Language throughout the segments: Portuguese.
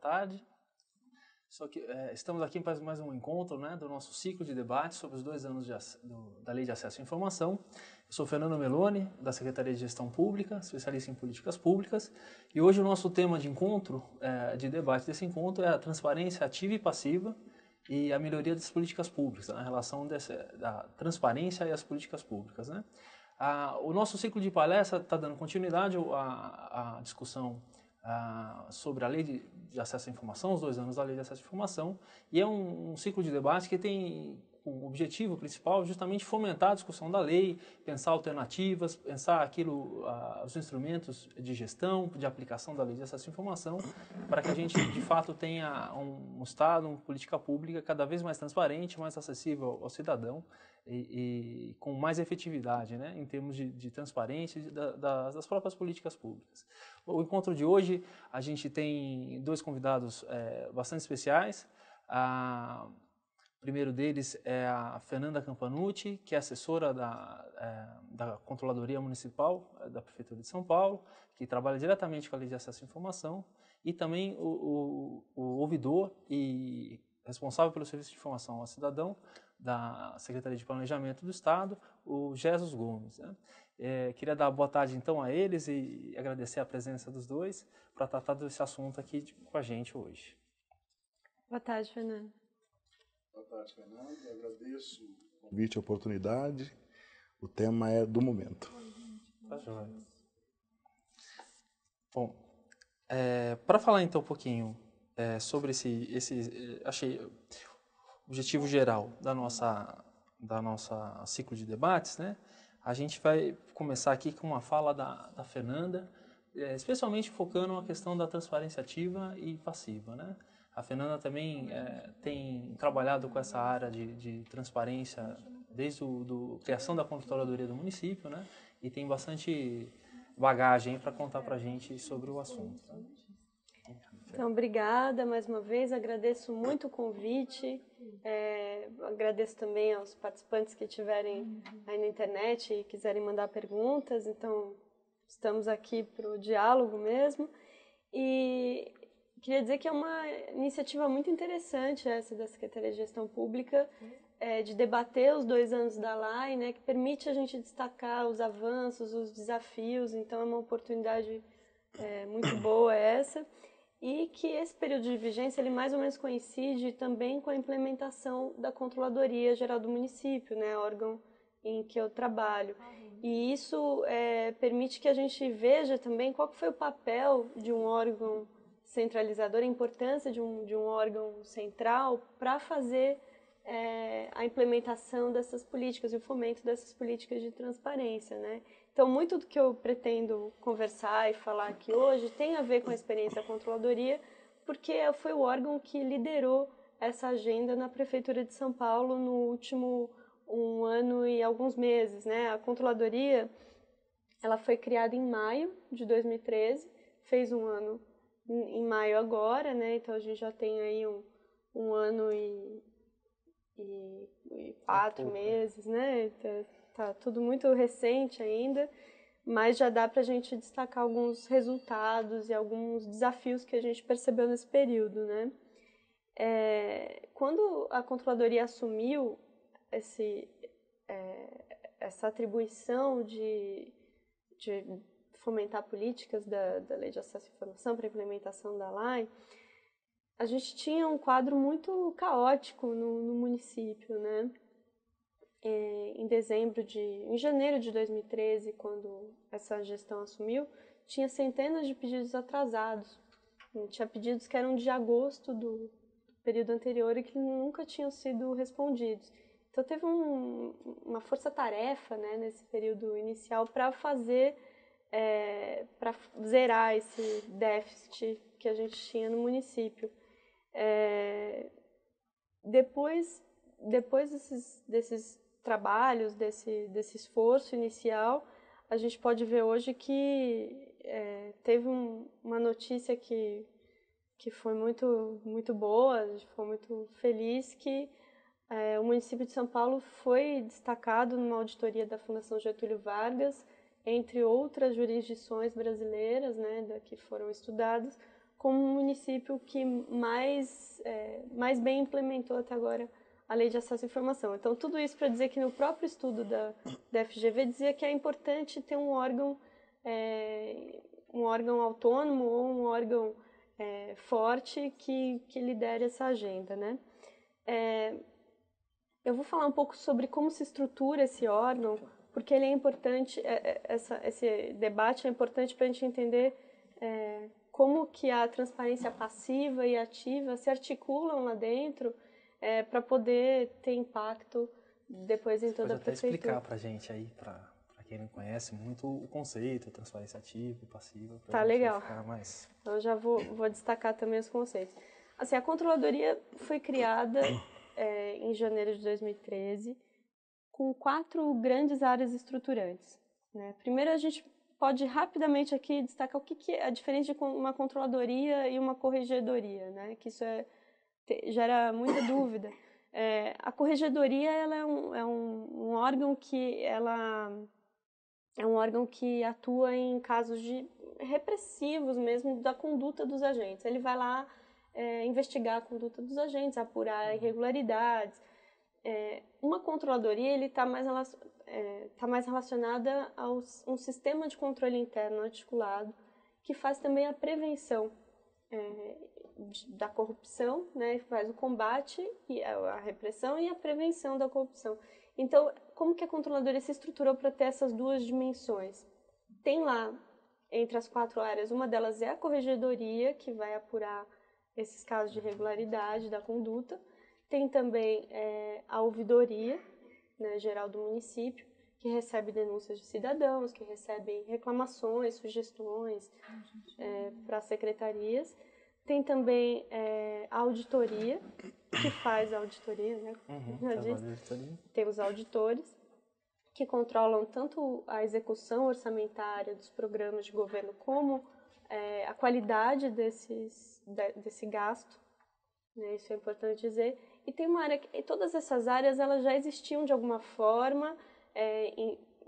tarde. Só que é, estamos aqui para mais um encontro né, do nosso ciclo de debate sobre os dois anos de, do, da Lei de Acesso à Informação. Eu sou Fernando Meloni, da Secretaria de Gestão Pública, especialista em políticas públicas, e hoje o nosso tema de encontro, é, de debate desse encontro, é a transparência ativa e passiva e a melhoria das políticas públicas, na né, a relação desse, da transparência e as políticas públicas. Né? Ah, o nosso ciclo de palestra está dando continuidade à, à discussão sobre a lei de, de, acesso à informação, os dois anos da lei de acesso à informação, e é um, um ciclo de debate que tem o objetivo principal é justamente fomentar a discussão da lei, pensar alternativas, pensar aquilo, os instrumentos de gestão, de aplicação da lei de acesso à informação, para que a gente, de fato, tenha um, um Estado, uma política pública cada vez mais transparente, mais acessível ao, cidadão e, e, com mais efetividade, né, em termos de, de transparência da, das, próprias políticas públicas. O encontro de hoje, a gente tem dois convidados é, bastante especiais. O primeiro deles é a Fernanda Campanucci, que é assessora da, é, da Controladoria Municipal é, da Prefeitura de São Paulo, que trabalha diretamente com a Lei de Acesso à Informação, e também o, o, o ouvidor e responsável pelo Serviço de Informação ao Cidadão da Secretaria de Planejamento do Estado, o Jesus Gomes. Né? É, queria dar boa tarde então a eles e agradecer a presença dos dois para tratar desse assunto aqui com a gente hoje. Boa tarde, Fernando. Boa tarde, Fernando. Eu agradeço o convite, a oportunidade. O tema é do momento. Tá Bom, é, para falar então um pouquinho é, sobre esse, esse é, achei, objetivo geral da nossa, da nossa ciclo de debates, né? A gente vai começar aqui com uma fala da, da Fernanda, é, especialmente focando na questão da transparência ativa e passiva, né? A Fernanda também é, tem trabalhado com essa área de, de transparência desde a criação da controladoria do município, né? E tem bastante bagagem para contar para a gente sobre o assunto. Então, obrigada mais uma vez, agradeço muito o convite, é, agradeço também aos participantes que estiverem aí na internet e quiserem mandar perguntas, então estamos aqui para o diálogo mesmo. E Queria dizer que é uma iniciativa muito interessante essa da Secretaria de Gestão Pública, é, de debater os dois anos da LAI, né, que permite a gente destacar os avanços, os desafios, então é uma oportunidade é, muito boa essa. E que esse período de vigência, ele mais ou menos coincide também com a implementação da Controladoria Geral do Município, né, órgão em que eu trabalho. Uhum. E isso é, permite que a gente veja também qual foi o papel de um órgão centralizador a importância de um, de um órgão central para fazer é, a implementação dessas políticas e o fomento dessas políticas de transparência, né? Então, muito do que eu pretendo conversar e falar aqui hoje tem a ver com a experiência da controladoria, porque foi o órgão que liderou essa agenda na Prefeitura de São Paulo no último um ano e alguns meses, né? A controladoria, ela foi criada em maio de 2013, fez um ano em maio agora, né? Então a gente já tem aí um, um ano e, e, e é quatro né? meses, né? Tá, tá tudo muito recente ainda, mas já dá para a gente destacar alguns resultados e alguns desafios que a gente percebeu nesse período, né? É, quando a controladoria assumiu esse, é, essa atribuição de, de fomentar políticas da, da Lei de Acesso à Informação para a implementação da LAI, a gente tinha um quadro muito caótico no, no município, né? É, em dezembro de, em janeiro de 2013, quando essa gestão assumiu, tinha centenas de pedidos atrasados. Hum, tinha pedidos que eram de agosto do período anterior e que nunca tinham sido respondidos. Então teve um, uma força-tarefa né, nesse período inicial para fazer é, para zerar esse déficit que a gente tinha no município. É, depois depois desses, desses trabalhos, desse, desse esforço inicial, a gente pode ver hoje que é, teve um, uma notícia que, que foi muito, muito boa, a gente ficou muito feliz que é, o município de São Paulo foi destacado numa auditoria da Fundação Getúlio Vargas entre outras jurisdições brasileiras, né, da, que foram estudadas, como o um município que mais, é, mais bem implementou até agora a lei de acesso à informação. Então, tudo isso para dizer que no próprio estudo da, da FGV dizia que é importante ter um órgão, é, um órgão autônomo ou um órgão é, forte que, que lidere essa agenda, né? É, eu vou falar um pouco sobre como se estrutura esse órgão, porque ele é importante, é, é, essa, esse debate é importante para a gente entender é, como que a transparência passiva e ativa se articulam lá dentro é, para poder ter impacto depois em Você toda a prefeitura. até explicar para a gente aí, para quem não conhece muito o conceito, transparência ativa, passiva. Tá legal. Ficar mais... Então eu já vou, vou destacar também os conceitos. Assim, a controladoria foi criada é, em janeiro de 2013 com quatro grandes áreas estruturantes. Né? Primeiro, a gente pode rapidamente aqui destacar o que, que é a diferença de uma controladoria e uma corregedoria, né? que isso é, gera muita dúvida. É, a corregedoria ela é, um, é um, um, órgão que ela é um órgão que atua em casos de repressivos mesmo da conduta dos agentes. Ele vai lá é, investigar a conduta dos agentes, apurar irregularidades, é, uma controladoria ele está mais, é, tá mais relacionada a um sistema de controle interno articulado que faz também a prevenção é, da corrupção, né, faz o combate e a, a, repressão e a prevenção da corrupção. Então, como que a controladoria se estruturou para ter essas duas dimensões? Tem lá entre as quatro áreas, uma delas é a corregedoria que vai apurar esses casos de irregularidade da conduta tem também é, a ouvidoria né, geral do município, que recebe denúncias de cidadãos, que recebem reclamações, sugestões é, para secretarias. Tem também é, a auditoria, que faz a auditoria, né? Uhum, Tem os auditores, que controlam tanto a execução orçamentária dos programas de governo, como é, a qualidade desses, de, desse gasto. Né? Isso é importante dizer. E tem uma área que e todas essas áreas elas já existiam de alguma forma, é,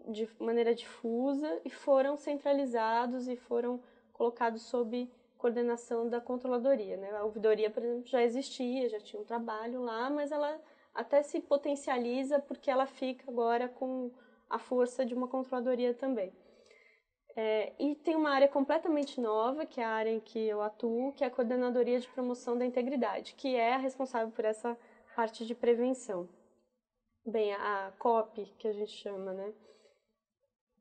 de maneira difusa, e foram centralizados e foram colocados sob coordenação da controladoria. Né? A ouvidoria, por exemplo, já existia, já tinha um trabalho lá, mas ela até se potencializa porque ela fica agora com a força de uma controladoria também. É, e tem uma área completamente nova, que é a área em que eu atuo, que é a Coordenadoria de Promoção da Integridade, que é a responsável por essa parte de prevenção. Bem, a, COP, que a gente chama, né?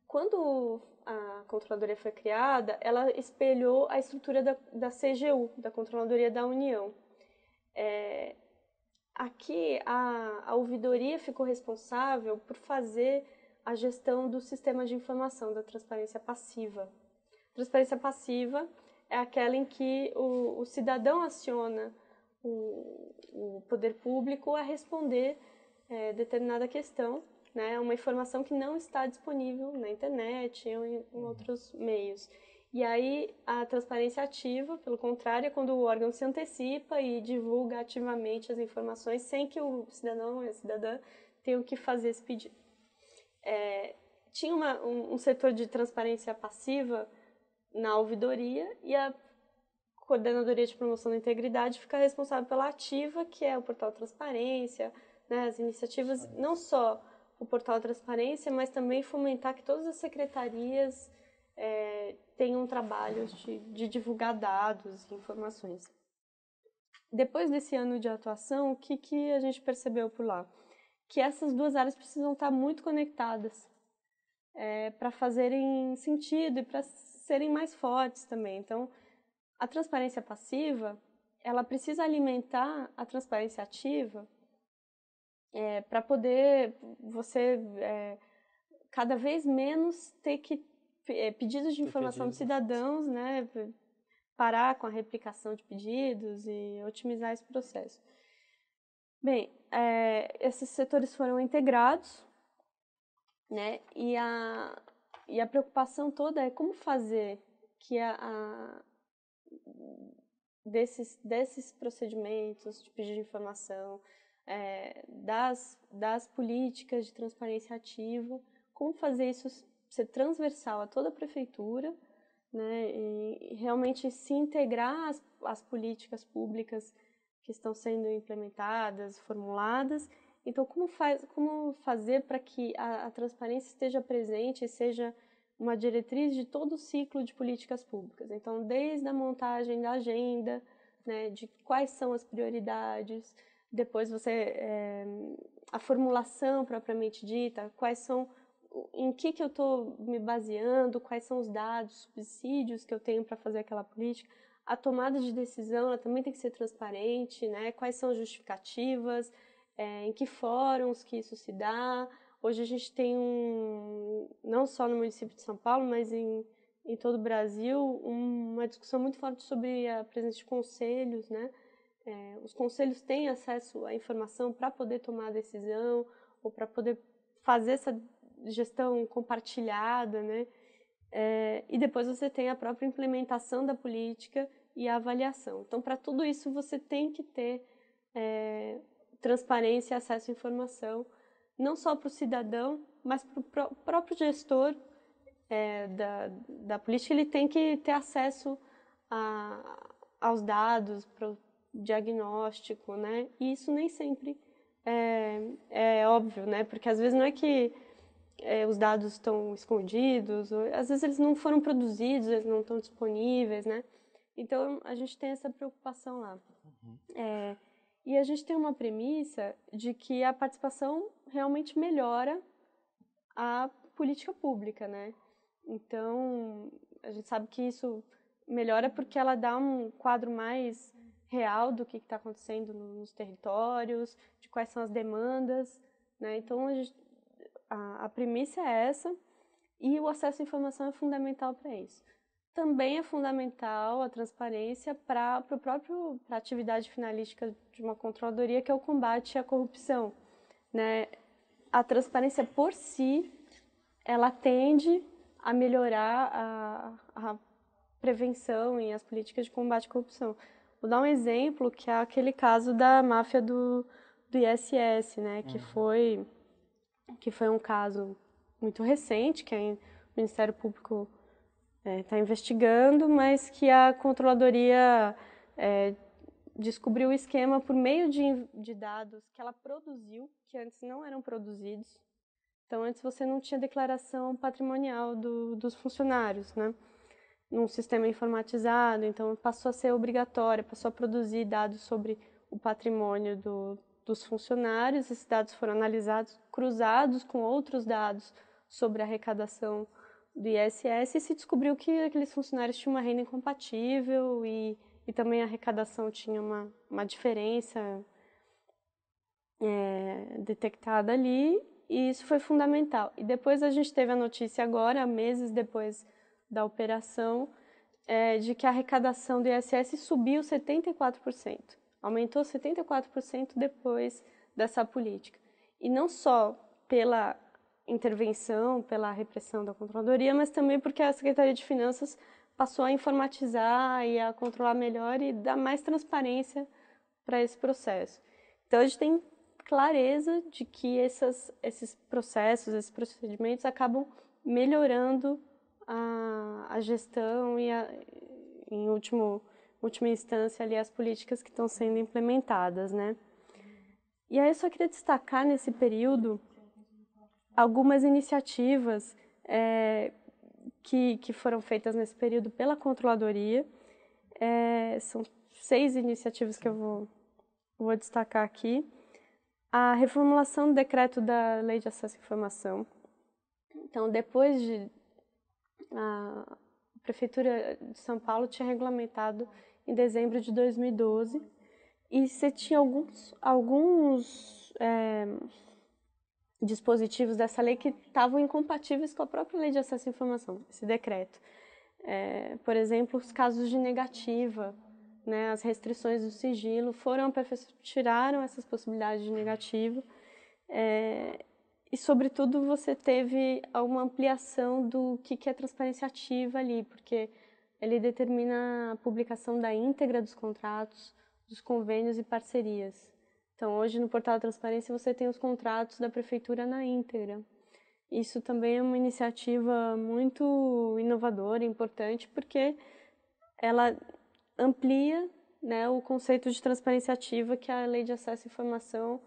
Quando a controladoria foi criada, ela espelhou a estrutura da, da CGU, da Controladoria da União. É, aqui, a, a ouvidoria ficou responsável por fazer a gestão do sistema de informação, da transparência passiva. Transparência passiva é aquela em que o, o cidadão aciona o, o poder público a responder é, determinada questão, né? Uma informação que não está disponível na internet ou em, em uhum. outros meios. E aí a transparência é ativa, pelo contrário, é quando o órgão se antecipa e divulga ativamente as informações sem que o cidadão ou a cidadã tenham que fazer esse pedido. É, tinha uma, um, um, setor de transparência passiva na ouvidoria e a coordenadoria de promoção da integridade fica responsável pela ativa, que é o portal Transparência, né, as iniciativas, não só o portal Transparência, mas também fomentar que todas as secretarias é, tenham trabalhos de, de divulgar dados e informações. Depois desse ano de atuação, o que, que a gente percebeu por lá? Que essas duas áreas precisam estar muito conectadas é, para fazerem sentido e para serem mais fortes também. Então, a transparência passiva, ela precisa alimentar a transparência ativa é, para poder você é, cada vez menos ter que é, pedidos de informação pedido. de né? cidadãos, né, parar com a replicação de pedidos e otimizar esse processo. Bem, é, esses setores foram integrados, né, e a, e a preocupação toda é como fazer que a, a desses, desses procedimentos, de pedido de informação, é, das, das políticas de transparência ativa, como fazer isso ser transversal a toda a prefeitura, né, e realmente se integrar as, as políticas públicas que estão sendo implementadas, formuladas. Então, como, faz, como fazer para que a, a transparência esteja presente e seja uma diretriz de todo o ciclo de políticas públicas. Então, desde a montagem da agenda, né, de quais são as prioridades, depois você é, a formulação propriamente dita, quais são em que que eu estou me baseando, quais são os dados, subsídios que eu tenho para fazer aquela política, a tomada de decisão ela também tem que ser transparente, né? Quais são as justificativas, é, em que fóruns que isso se dá, Hoje a gente tem um, não só no município de São Paulo, mas em, em todo o Brasil, uma discussão muito forte sobre a presença de conselhos, né? É, os conselhos têm acesso à informação para poder tomar a decisão ou para poder fazer essa gestão compartilhada, né? É, e depois você tem a própria implementação da política e a avaliação. Então, para tudo isso, você tem que ter é, transparência e acesso à informação não só para o cidadão, mas para o próprio gestor é, da, da política, ele tem que ter acesso a, aos dados, para o diagnóstico, né? E isso nem sempre é, é, óbvio, né? Porque às vezes não é que é, os dados estão escondidos, ou, às vezes eles não foram produzidos, eles não estão disponíveis, né? Então a gente tem essa preocupação lá. Uhum. É, e a gente tem uma premissa de que a participação realmente melhora a política pública, né? Então, a gente sabe que isso melhora porque ela dá um quadro mais real do que está acontecendo nos territórios, de quais são as demandas, né? Então, a, gente, a, a premissa é essa e o acesso à informação é fundamental para isso também é fundamental a transparência para o próprio pra atividade finalística de uma controladoria que é o combate à corrupção, né? A transparência por si, ela tende a melhorar a, a prevenção e as políticas de combate à corrupção. Vou dar um exemplo que é aquele caso da máfia do, do ISS, né? Que uhum. foi que foi um caso muito recente que o é Ministério Público está é, tá investigando, mas que a controladoria é, descobriu o esquema por meio de, de, dados que ela produziu, que antes não eram produzidos. Então, antes você não tinha declaração patrimonial do, dos funcionários, né? Num sistema informatizado, então passou a ser obrigatória, passou a produzir dados sobre o patrimônio do, dos funcionários. Esses dados foram analisados, cruzados com outros dados sobre arrecadação do ISS e se descobriu que aqueles funcionários tinham uma renda incompatível e, e também a arrecadação tinha uma, uma diferença é, detectada ali e isso foi fundamental. E depois a gente teve a notícia agora, meses depois da operação, é, de que a arrecadação do ISS subiu 74%. Aumentou 74% depois dessa política. E não só pela intervenção pela repressão da controladoria, mas também porque a Secretaria de Finanças passou a informatizar e a controlar melhor e dar mais transparência para esse processo. Então a gente tem clareza de que essas, esses processos, esses procedimentos acabam melhorando a, a gestão e, a, em último, última instância, ali, as políticas que estão sendo implementadas. Né? E aí eu só queria destacar nesse período algumas iniciativas é, que, que foram feitas nesse período pela controladoria. É, são seis iniciativas que eu vou, vou destacar aqui. A reformulação do decreto da Lei de Acesso à Informação. Então, depois de a Prefeitura de São Paulo tinha regulamentado em dezembro de 2012 e você tinha alguns, alguns é, dispositivos dessa lei que estavam incompatíveis com a própria lei de acesso à informação, esse decreto. É, por exemplo, os casos de negativa, né, as restrições do sigilo foram tiraram essas possibilidades de negativa é, e, sobretudo, você teve uma ampliação do que, que é transparência ativa ali, porque ele determina a publicação da íntegra dos contratos, dos convênios e parcerias. Então, hoje no portal da transparência você tem os contratos da prefeitura na íntegra. Isso também é uma iniciativa muito inovadora, importante, porque ela amplia né, o conceito de transparência ativa que a lei de acesso à informação,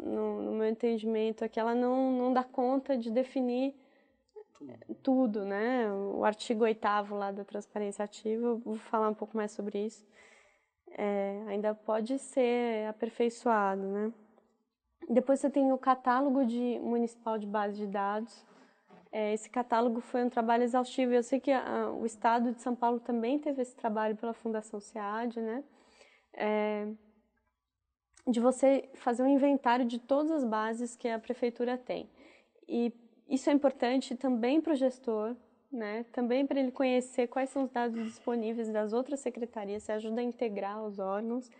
no, no meu entendimento, é que ela não, não dá conta de definir tudo, né? O artigo 8 lá da transparência ativa, vou falar um pouco mais sobre isso é, ainda pode ser aperfeiçoado, né? Depois você tem o catálogo de municipal de base de dados. É, esse catálogo foi um trabalho exaustivo. Eu sei que a, ah, o Estado de São Paulo também teve esse trabalho pela Fundação SEAD, né? É, de você fazer um inventário de todas as bases que a prefeitura tem. E isso é importante também para o gestor, né? Também para ele conhecer quais são os dados disponíveis das outras secretarias, se ajuda a integrar os órgãos.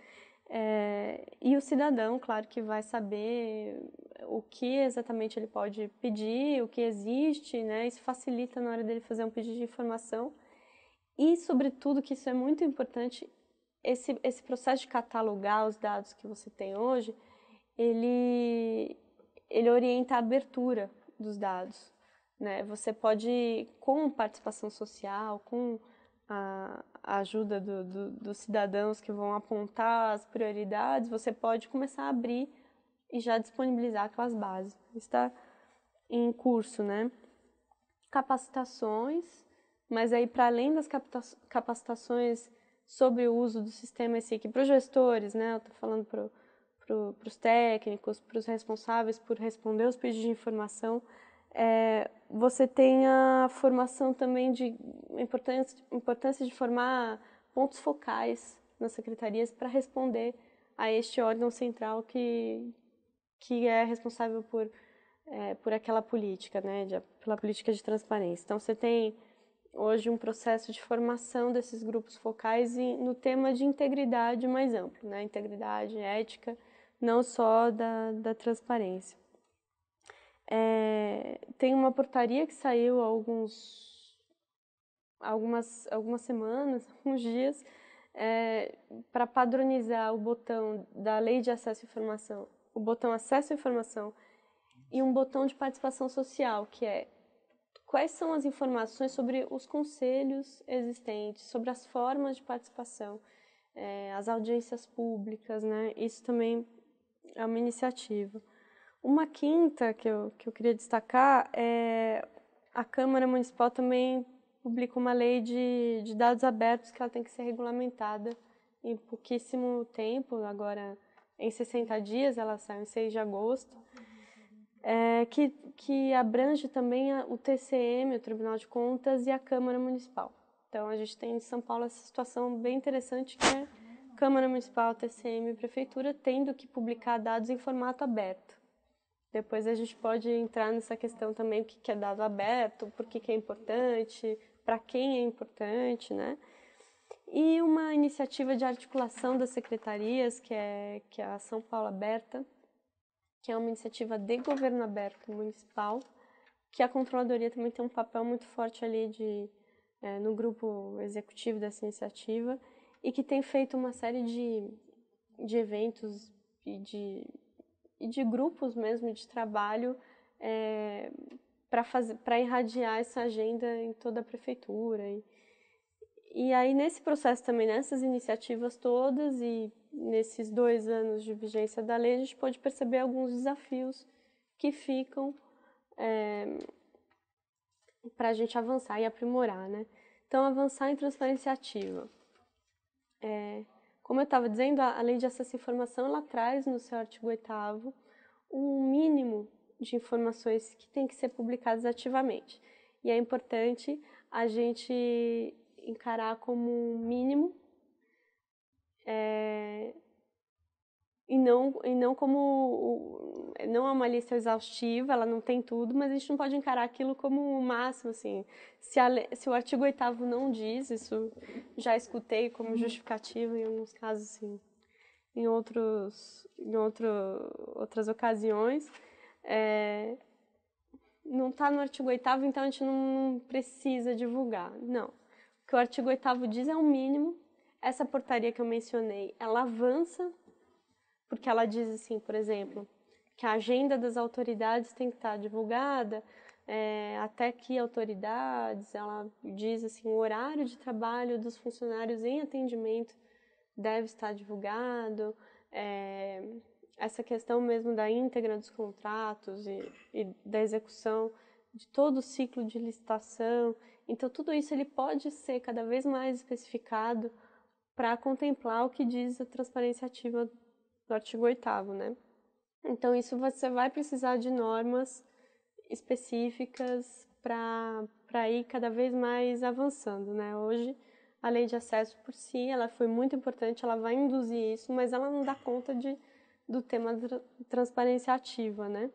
É, e o cidadão, claro, que vai saber o que exatamente ele pode pedir, o que existe, né? Isso facilita na hora dele fazer um pedido de informação. E, sobretudo, que isso é muito importante, esse, esse processo de catalogar os dados que você tem hoje, ele, ele orienta a abertura dos dados, né? Você pode, com participação social, com a, ajuda do, do, dos cidadãos que vão apontar as prioridades, você pode começar a abrir e já disponibilizar aquelas bases. Está em curso, né? Capacitações, mas aí para além das capacitações sobre o uso do sistema aqui para os gestores, né? Eu estou falando para pro, os técnicos, para os responsáveis por responder os pedidos de informação, é, você tem a formação também de importância, importância de formar pontos focais nas secretarias para responder a este órgão central que, que é responsável por, é, por aquela política, né, de, pela política de transparência. Então, você tem hoje um processo de formação desses grupos focais e, no tema de integridade mais amplo, né, integridade ética, não só da, da transparência. É, tem uma portaria que saiu há alguns, algumas, algumas semanas, alguns dias, é, para padronizar o botão da Lei de Acesso à Informação, o botão Acesso à Informação e um botão de participação social, que é quais são as informações sobre os conselhos existentes, sobre as formas de participação, é, as audiências públicas, né? Isso também é uma iniciativa. Uma quinta que eu, que eu queria destacar é a Câmara Municipal também publica uma lei de, de dados abertos que ela tem que ser regulamentada em pouquíssimo tempo, agora em 60 dias, ela sai em 6 de agosto, é, que, que abrange também a, o TCM, o Tribunal de Contas, e a Câmara Municipal. Então a gente tem em São Paulo essa situação bem interessante que é Câmara Municipal, TCM e Prefeitura tendo que publicar dados em formato aberto. Depois a gente pode entrar nessa questão também o que é dado aberto, por que é importante, para quem é importante, né? E uma iniciativa de articulação das secretarias, que é, que é a São Paulo Aberta, que é uma iniciativa de governo aberto municipal, que a controladoria também tem um papel muito forte ali de, é, no grupo executivo dessa iniciativa e que tem feito uma série de, de eventos e de e de grupos mesmo de trabalho é, para irradiar essa agenda em toda a prefeitura. E, e aí, nesse processo também, nessas iniciativas todas e nesses dois anos de vigência da lei, a gente pode perceber alguns desafios que ficam é, para a gente avançar e aprimorar, né? Então, avançar em transparência ativa. É, como eu estava dizendo, a lei de acesso à informação ela traz no seu artigo 8 um mínimo de informações que tem que ser publicadas ativamente. E é importante a gente encarar como um mínimo é, e não, e não como não é uma lista exaustiva, ela não tem tudo, mas a gente não pode encarar aquilo como o máximo, assim. Se, a, se o artigo 8 não diz, isso já escutei como justificativa em alguns casos, assim Em, outros, em outro, outras ocasiões, é, não está no artigo 8 então a gente não precisa divulgar. Não. O que o artigo 8 diz é o mínimo. Essa portaria que eu mencionei, ela avança porque ela diz assim, por exemplo, que a agenda das autoridades tem que estar divulgada, é, até que autoridades, ela diz assim, o horário de trabalho dos funcionários em atendimento deve estar divulgado, é, essa questão mesmo da íntegra dos contratos e, e, da execução de todo o ciclo de licitação. Então, tudo isso ele pode ser cada vez mais especificado para contemplar o que diz a transparência ativa do artigo 8 né? Então, isso você vai precisar de normas específicas para ir cada vez mais avançando, né? Hoje, a lei de acesso por si, ela foi muito importante, ela vai induzir isso, mas ela não dá conta de, do tema transparência ativa, né?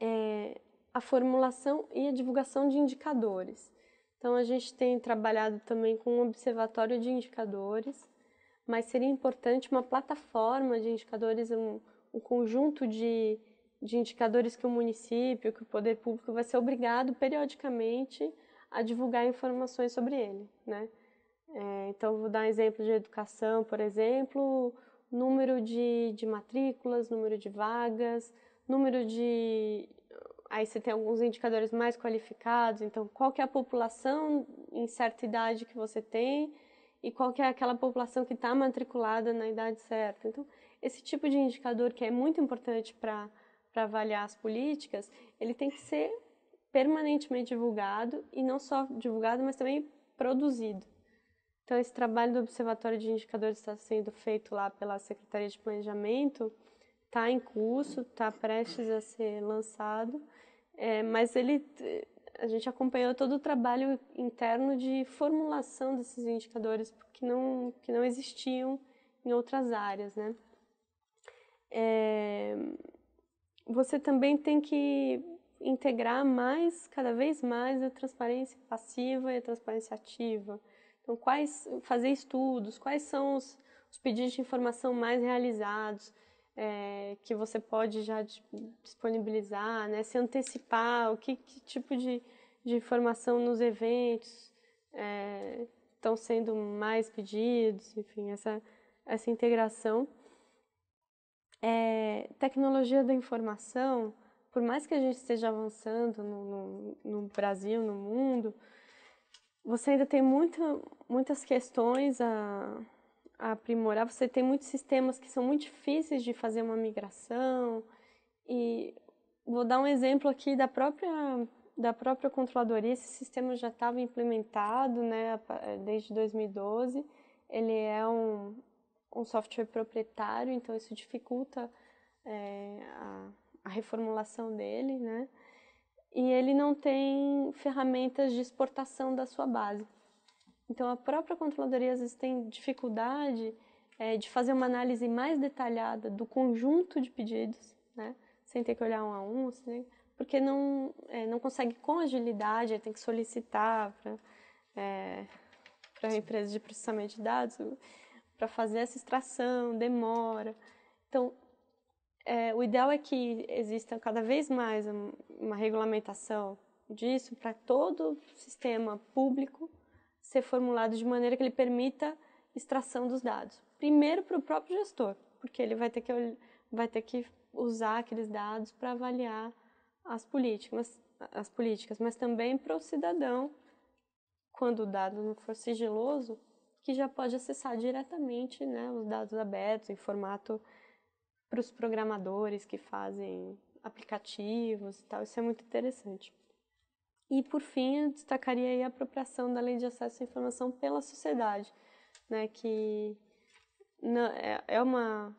É, a formulação e a divulgação de indicadores. Então, a gente tem trabalhado também com um observatório de indicadores, mas seria importante uma plataforma de indicadores, um, um conjunto de, de indicadores que o município, que o poder público vai ser obrigado periodicamente a divulgar informações sobre ele, né? É, então, vou dar um exemplo de educação, por exemplo, número de, de matrículas, número de vagas, número de... Aí você tem alguns indicadores mais qualificados, então qual que é a população em certa idade que você tem, e qual que é aquela população que está matriculada na idade certa. Então, esse tipo de indicador que é muito importante para avaliar as políticas, ele tem que ser permanentemente divulgado e não só divulgado, mas também produzido. Então, esse trabalho do Observatório de Indicadores está sendo feito lá pela Secretaria de Planejamento, está em curso, está prestes a ser lançado, é, mas ele a gente acompanhou todo o trabalho interno de formulação desses indicadores que não, que não existiam em outras áreas, né? É, você também tem que integrar mais, cada vez mais, a transparência passiva e a transparência ativa. Então, quais fazer estudos, quais são os, os pedidos de informação mais realizados, é, que você pode já disponibilizar, né? se antecipar, o que, que tipo de, de informação nos eventos é, estão sendo mais pedidos, enfim, essa, essa integração. É, tecnologia da informação, por mais que a gente esteja avançando no, no, no Brasil, no mundo, você ainda tem muita, muitas questões a aprimorar. Você tem muitos sistemas que são muito difíceis de fazer uma migração. E vou dar um exemplo aqui da própria da própria controladoria. Esse sistema já estava implementado, né, eh, desde 2012. Ele é um um software proprietário, então isso dificulta é, a, a reformulação dele, né? E ele não tem ferramentas de exportação da sua base. Então, a própria controladoria às vezes tem dificuldade é, de fazer uma análise mais detalhada do conjunto de pedidos, né? sem ter que olhar um a um, assim, porque não, é, não consegue com agilidade, tem que solicitar para é, a empresa de processamento de dados para fazer essa extração, demora. Então, é, o ideal é que exista cada vez mais uma regulamentação disso para todo o sistema público ser formulado de maneira que ele permita extração dos dados. Primeiro para o próprio gestor, porque ele vai ter que, vai ter que usar aqueles dados para avaliar as políticas, as políticas, mas também para o cidadão, quando o dado não for sigiloso, que já pode acessar diretamente né, os dados abertos em formato para os programadores que fazem aplicativos e tal. Isso é muito interessante. E, por fim, eu destacaria a apropriação da lei de acesso à informação pela sociedade, né, que é, é uma,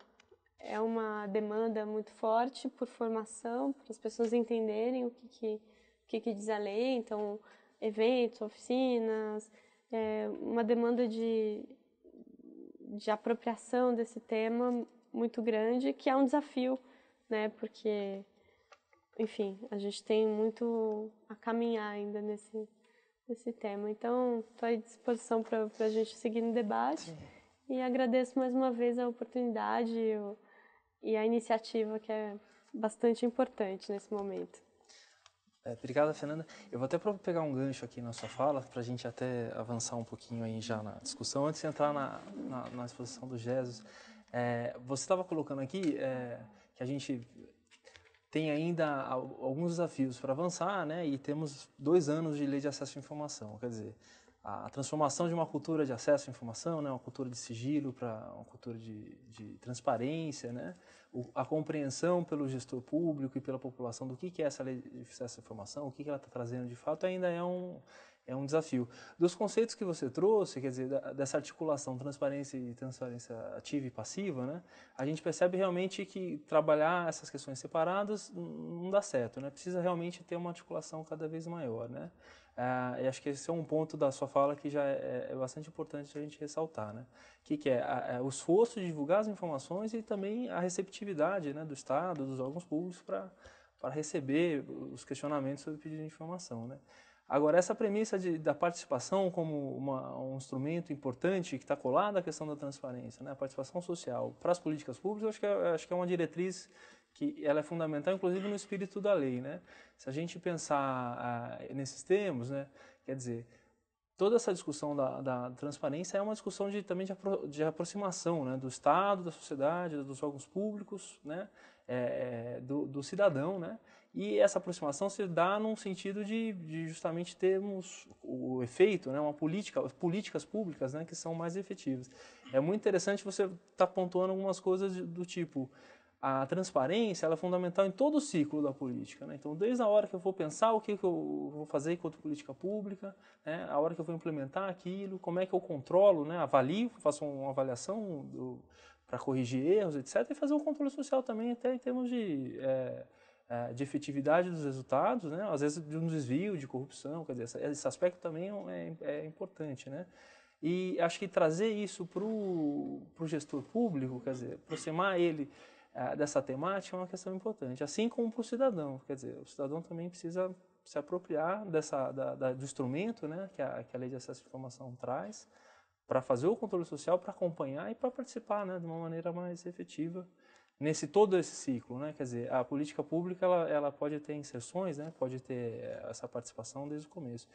é uma demanda muito forte por formação, para as pessoas entenderem o que, que, o que, que diz a lei, então, eventos, oficinas, é uma demanda de, de apropriação desse tema muito grande, que é um desafio, né, porque enfim, a gente tem muito a caminhar ainda nesse, nesse tema. Então, estou à disposição para a gente seguir no debate e agradeço mais uma vez a oportunidade e a iniciativa que é bastante importante nesse momento. É, obrigada Fernanda. Eu vou até pegar um gancho aqui na sua fala, para a gente até avançar um pouquinho aí já na discussão, antes de entrar na, na, na exposição do Jesus. É, você estava colocando aqui é, que a gente tem ainda alguns desafios para avançar, né? E temos dois anos de lei de acesso à informação, quer dizer, a transformação de uma cultura de acesso à informação, né? Uma cultura de sigilo para uma cultura de, de transparência, né? O, a compreensão pelo gestor público e pela população do que, que é essa lei de acesso à informação, o que, que ela está trazendo de fato, ainda é um é um desafio. Dos conceitos que você trouxe, quer dizer, da, dessa articulação transparência e transparência ativa e passiva, né, a gente percebe realmente que trabalhar essas questões separadas não dá certo, né, precisa realmente ter uma articulação cada vez maior, né. Ah, e acho que esse é um ponto da sua fala que já é, é, é bastante importante a gente ressaltar, né, que, que é, a, é o esforço de divulgar as informações e também a receptividade, né, do Estado, dos órgãos públicos para para receber os questionamentos sobre pedido de informação, né. Agora, essa premissa de, da participação como uma, um instrumento importante que está colado à questão da transparência, né? a participação social para as políticas públicas, eu acho que, é, acho que é uma diretriz que ela é fundamental, inclusive no espírito da lei. Né? Se a gente pensar ah, nesses termos, né? quer dizer, toda essa discussão da, da transparência é uma discussão de, também de, apro, de aproximação né? do Estado, da sociedade, dos órgãos públicos, né? É, é do, do cidadão, né? E essa aproximação se dá num sentido de, de justamente termos o efeito, né, uma política, políticas públicas né, que são mais efetivas. É muito interessante você estar tá pontuando algumas coisas do tipo a transparência é fundamental em todo o ciclo da política. Né? Então, desde a hora que eu vou pensar o que, que eu vou fazer enquanto política pública, né? a hora que eu vou implementar aquilo, como é que eu controlo, né? avalio, faço uma avaliação para corrigir erros, etc., e fazer um controle social também, até em termos de é, é, de efetividade dos resultados, né? às vezes de um desvio, de corrupção, quer dizer, esse aspecto também é, é, é importante, né? E acho que trazer isso para o gestor público, quer dizer, aproximar ele é, dessa temática é uma questão importante, assim como para o cidadão, quer dizer, o cidadão também precisa se apropriar dessa, da, da, do instrumento né, que, a, que a Lei de Acesso à Informação traz para fazer o controle social, para acompanhar e para participar né, de uma maneira mais efetiva nesse todo esse ciclo, né? Quer dizer, a política pública ela, ela pode ter inserções, né? Pode ter eh, essa participação desde o começo.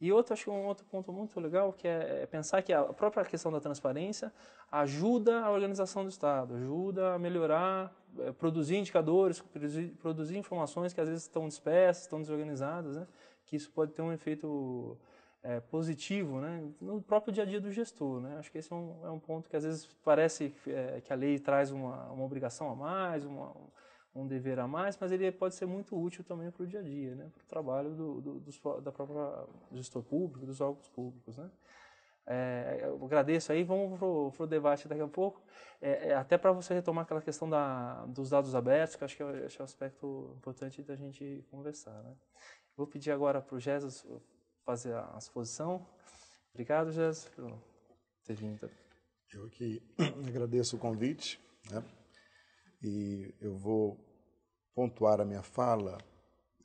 E outro, acho que um outro ponto muito legal que é, é pensar que a própria questão da transparência ajuda a organização do Estado, ajuda a melhorar, é, produzir indicadores, produzir, produzir, informações que às vezes estão dispersas, estão desorganizadas, né? Que isso pode ter um efeito é, positivo né, no próprio dia a dia do gestor. Né? Acho que esse é um, é um ponto que às vezes parece é, que a lei traz uma, uma obrigação a mais, uma, um dever a mais, mas ele pode ser muito útil também para o dia a dia, né, para o trabalho do, do, da própria gestor público, dos órgãos públicos. Né? É, eu agradeço aí, vamos para o debate daqui a pouco. É, é até para você retomar aquela questão da, dos dados abertos, que acho que é, acho é um aspecto importante da gente conversar. Né? Vou pedir agora para o Jesus fazer a exposição. Obrigado, Jéssica, por ter vindo. Eu que agradeço o convite, né? E eu vou pontuar a minha fala,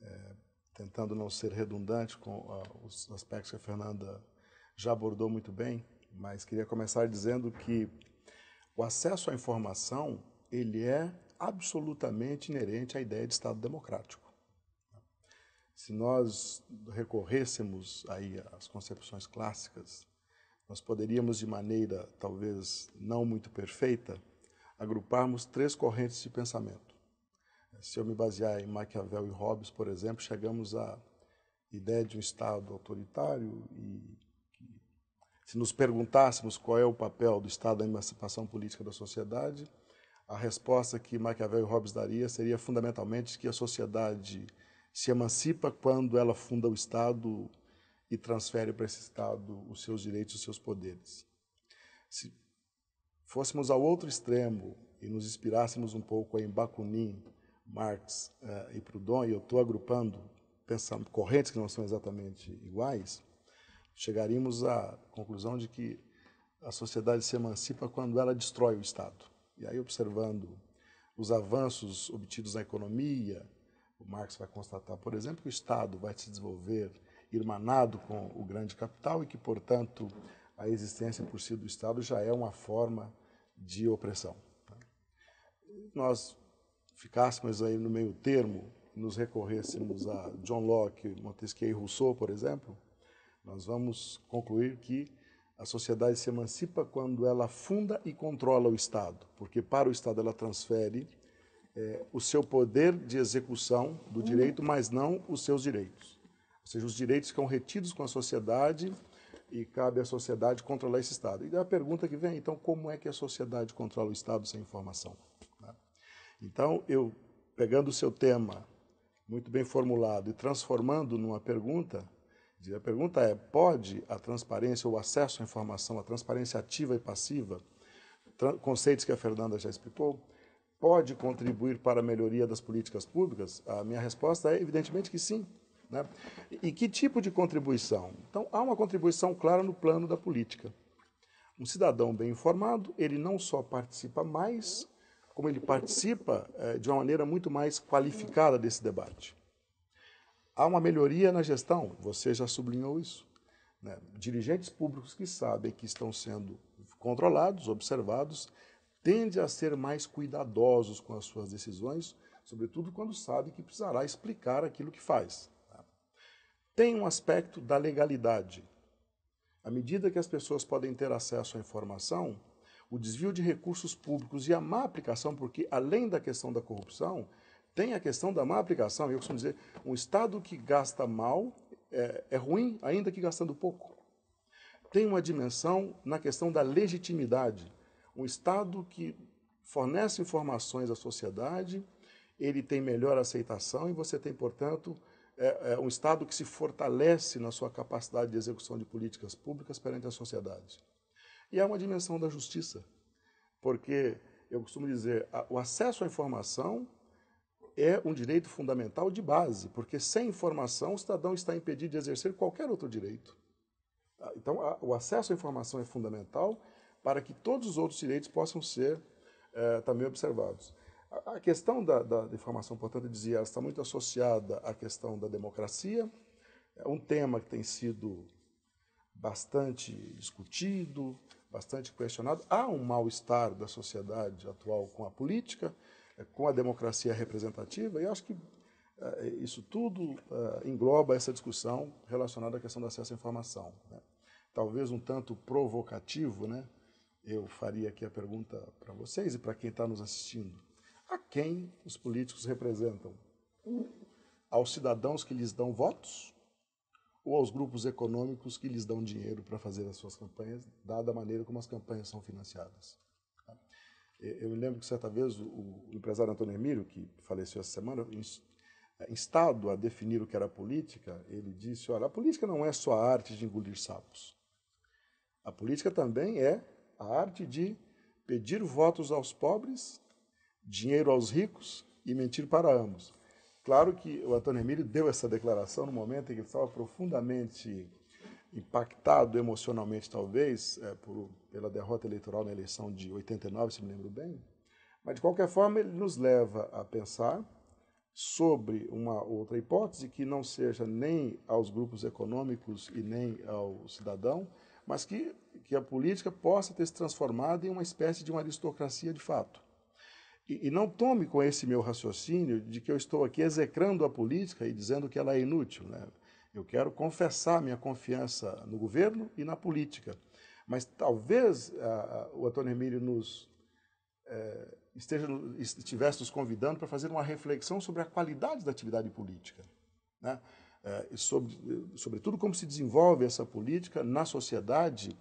é, tentando não ser redundante com a, ah, os aspectos que a Fernanda já abordou muito bem, mas queria começar dizendo que o acesso à informação, ele é absolutamente inerente à ideia de Estado democrático. Se nós recorrêssemos aí às concepções clássicas, nós poderíamos, de maneira talvez não muito perfeita, agruparmos três correntes de pensamento. Se eu me basear em Maquiavel e Hobbes, por exemplo, chegamos à ideia de um Estado autoritário e se nos perguntássemos qual é o papel do Estado na emancipação política da sociedade, a resposta que Maquiavel e Hobbes daria seria fundamentalmente que a sociedade se emancipa quando ela funda o Estado e transfere para esse Estado os seus direitos, os seus poderes. Se fôssemos ao outro extremo e nos inspirássemos um pouco em Bakunin, Marx uh, e Proudhon, e eu estou agrupando pensando, correntes que não são exatamente iguais, chegaríamos à conclusão de que a sociedade se emancipa quando ela destrói o Estado. E aí, observando os avanços obtidos na economia, Marx vai constatar, por exemplo, que o Estado vai se desenvolver irmanado com o grande capital e que, portanto, a existência por si do Estado já é uma forma de opressão. Tá? Nós ficássemos aí no meio termo, nos recorrêssemos a John Locke, Montesquieu e Rousseau, por exemplo, nós vamos concluir que a sociedade se emancipa quando ela funda e controla o Estado, porque para o Estado ela transfere é, o seu poder de execução do direito, mas não os seus direitos. Ou seja, os direitos ficam retidos com a sociedade e cabe à sociedade controlar esse Estado. E a pergunta que vem, então, como é que a sociedade controla o Estado sem informação? Né? Então, eu, pegando o seu tema muito bem formulado e transformando numa pergunta, a pergunta é: pode a transparência ou o acesso à informação, a transparência ativa e passiva, conceitos que a Fernanda já explicou, pode contribuir para a melhoria das políticas públicas? A minha resposta é, evidentemente, que sim. Né? E que tipo de contribuição? Então, há uma contribuição clara no plano da política. Um cidadão bem informado, ele não só participa mais, como ele participa eh, de uma maneira muito mais qualificada desse debate. Há uma melhoria na gestão, você já sublinhou isso. Né? Dirigentes públicos que sabem que estão sendo controlados, observados, tende a ser mais cuidadosos com as suas decisões, sobretudo quando sabe que precisará explicar aquilo que faz. Né? Tem um aspecto da legalidade. À medida que as pessoas podem ter acesso à informação, o desvio de recursos públicos e a má aplicação, porque além da questão da corrupção, tem a questão da má aplicação. Eu costumo dizer, um Estado que gasta mal é, é ruim, ainda que gastando pouco. Tem uma dimensão na questão da legitimidade. Um Estado que fornece informações à sociedade, ele tem melhor aceitação e você tem, portanto, é, é um Estado que se fortalece na sua capacidade de execução de políticas públicas perante a sociedade. E há uma dimensão da justiça, porque eu costumo dizer, a, o acesso à informação é um direito fundamental de base, porque sem informação o cidadão está impedido de exercer qualquer outro direito. Ah, então, a, o acesso à informação é fundamental para que todos os outros direitos possam ser é, também observados. A, a questão da, da, informação, portanto, eu dizia, ela está muito associada à questão da democracia, é um tema que tem sido bastante discutido, bastante questionado. Há um mal-estar da sociedade atual com a política, é, com a democracia representativa, e acho que é, isso tudo é, engloba essa discussão relacionada à questão do acesso à informação. Né? Talvez um tanto provocativo, né? eu faria aqui a pergunta para vocês e para quem está nos assistindo: a quem os políticos representam? Aos cidadãos que lhes dão votos ou aos grupos econômicos que lhes dão dinheiro para fazer as suas campanhas, dada a maneira como as campanhas são financiadas? Eu me lembro que certa vez o empresário Antônio Emílio, que faleceu essa semana, eh, instado a definir o que era política, ele disse: olha, a política não é só a arte de engolir sapos. A política também é a arte de pedir votos aos pobres, dinheiro aos ricos e mentir para ambos. Claro que o Antônio Emílio deu essa declaração no momento em que ele estava profundamente impactado emocionalmente, talvez, é, por, pela derrota eleitoral na eleição de 89, se me lembro bem. Mas, de qualquer forma, ele nos leva a pensar sobre uma outra hipótese que não seja nem aos grupos econômicos e nem ao cidadão, mas que, que a política possa ter se transformado em uma espécie de uma aristocracia de fato. E, e, não tome com esse meu raciocínio de que eu estou aqui execrando a política e dizendo que ela é inútil. Né? Eu quero confessar minha confiança no governo e na política. Mas talvez a, a, o Antônio Emílio nos, é, esteja, estivesse nos convidando para fazer uma reflexão sobre a qualidade da atividade política. Né? É, e sobre, sobretudo como se desenvolve essa política na sociedade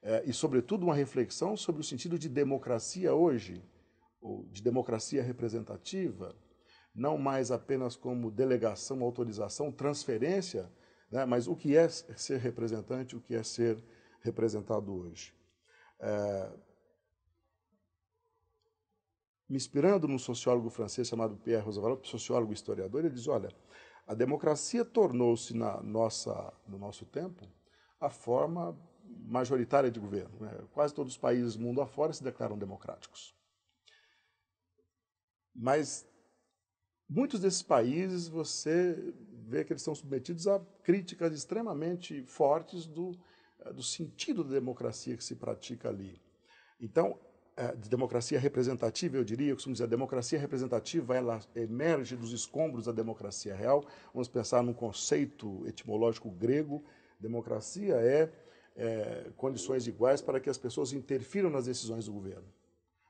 é, e sobretudo uma reflexão sobre o sentido de democracia hoje, ou de democracia representativa, não mais apenas como delegação, autorização, transferência, né, mas o que é ser representante, o que é ser representado hoje. É... Me inspirando num sociólogo francês chamado Pierre Roosevelt, sociólogo historiador, ele diz: olha, a democracia tornou-se na nossa, no nosso tempo a forma majoritária de governo. Né? Quase todos os países do mundo afora se declaram democráticos. Mas muitos desses países você vê que eles são submetidos a críticas extremamente fortes do, eh, do sentido da democracia que se pratica ali. Então, é, de democracia representativa, eu diria, eu costumo dizer, a democracia representativa ela emerge dos escombros da democracia real. Vamos pensar num conceito etimológico grego. Democracia é, é condições iguais para que as pessoas interfiram nas decisões do governo.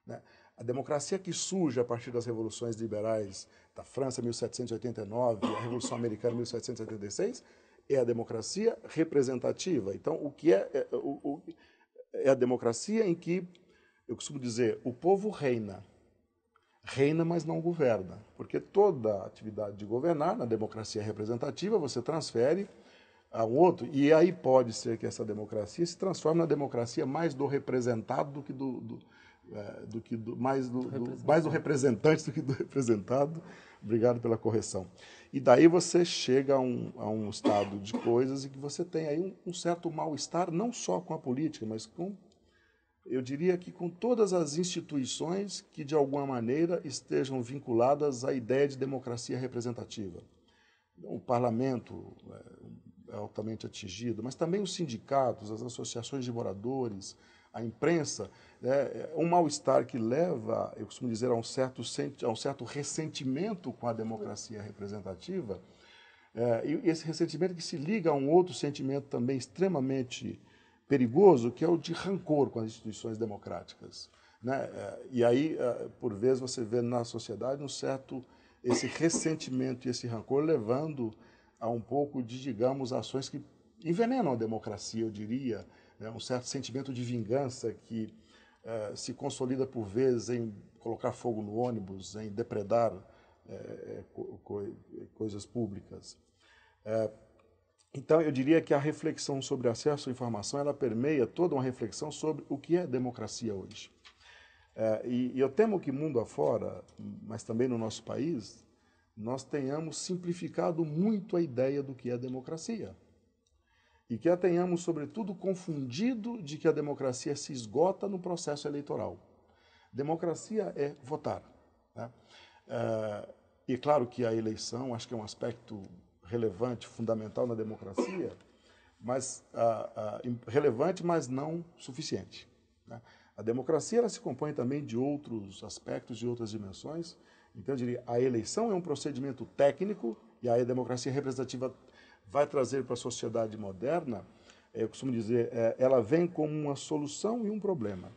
Né? A democracia que surge a partir das revoluções liberais da França 1789, a Revolução Americana 1776, é a democracia representativa. Então, o que é, é, o, é a democracia em que eu costumo dizer: o povo reina. Reina, mas não governa. Porque toda atividade de governar, na democracia representativa, você transfere a um outro. E aí pode ser que essa democracia se transforme na democracia mais do representado do que do, do é, do que do, mais, do, do, mais do representante do que do representado. Obrigado pela correção. E daí você chega a um, a um estado de coisas em que você tem aí um, um certo mal-estar, não só com a política, mas com eu diria que com todas as instituições que de alguma maneira estejam vinculadas à ideia de democracia representativa. Então, o parlamento é, é altamente atingido, mas também os sindicatos, as associações de moradores, a imprensa, né, é um mal-estar que leva, eu costumo dizer, a um certo, a um certo ressentimento com a democracia representativa, é, e esse ressentimento é que se liga a um outro sentimento também extremamente perigoso, que é o de rancor com as instituições democráticas. Né? É, e aí, é, por vezes, você vê na sociedade um certo esse ressentimento e esse rancor levando a um pouco de, digamos, ações que envenenam a democracia, eu diria, né? um certo sentimento de vingança que é, se consolida por vezes em colocar fogo no ônibus, em depredar co co coisas públicas. Eh, então, eu diria que a reflexão sobre acesso à informação ela permeia toda uma reflexão sobre o que é democracia hoje. É, e, e eu temo que mundo afora, mas também no nosso país, nós tenhamos simplificado muito a ideia do que é democracia. E que a tenhamos, sobretudo, confundido de que a democracia se esgota no processo eleitoral. Democracia é votar. Né? É, e é claro que a eleição, acho que é um aspecto relevante, fundamental na democracia, mas ah, ah, relevante, mas não suficiente. Né? A democracia ela se compõe também de outros aspectos, de outras dimensões. Então, eu diria, a eleição é um procedimento técnico e aí a democracia representativa vai trazer para a sociedade moderna, eu costumo dizer, é, ela vem como uma solução e um problema.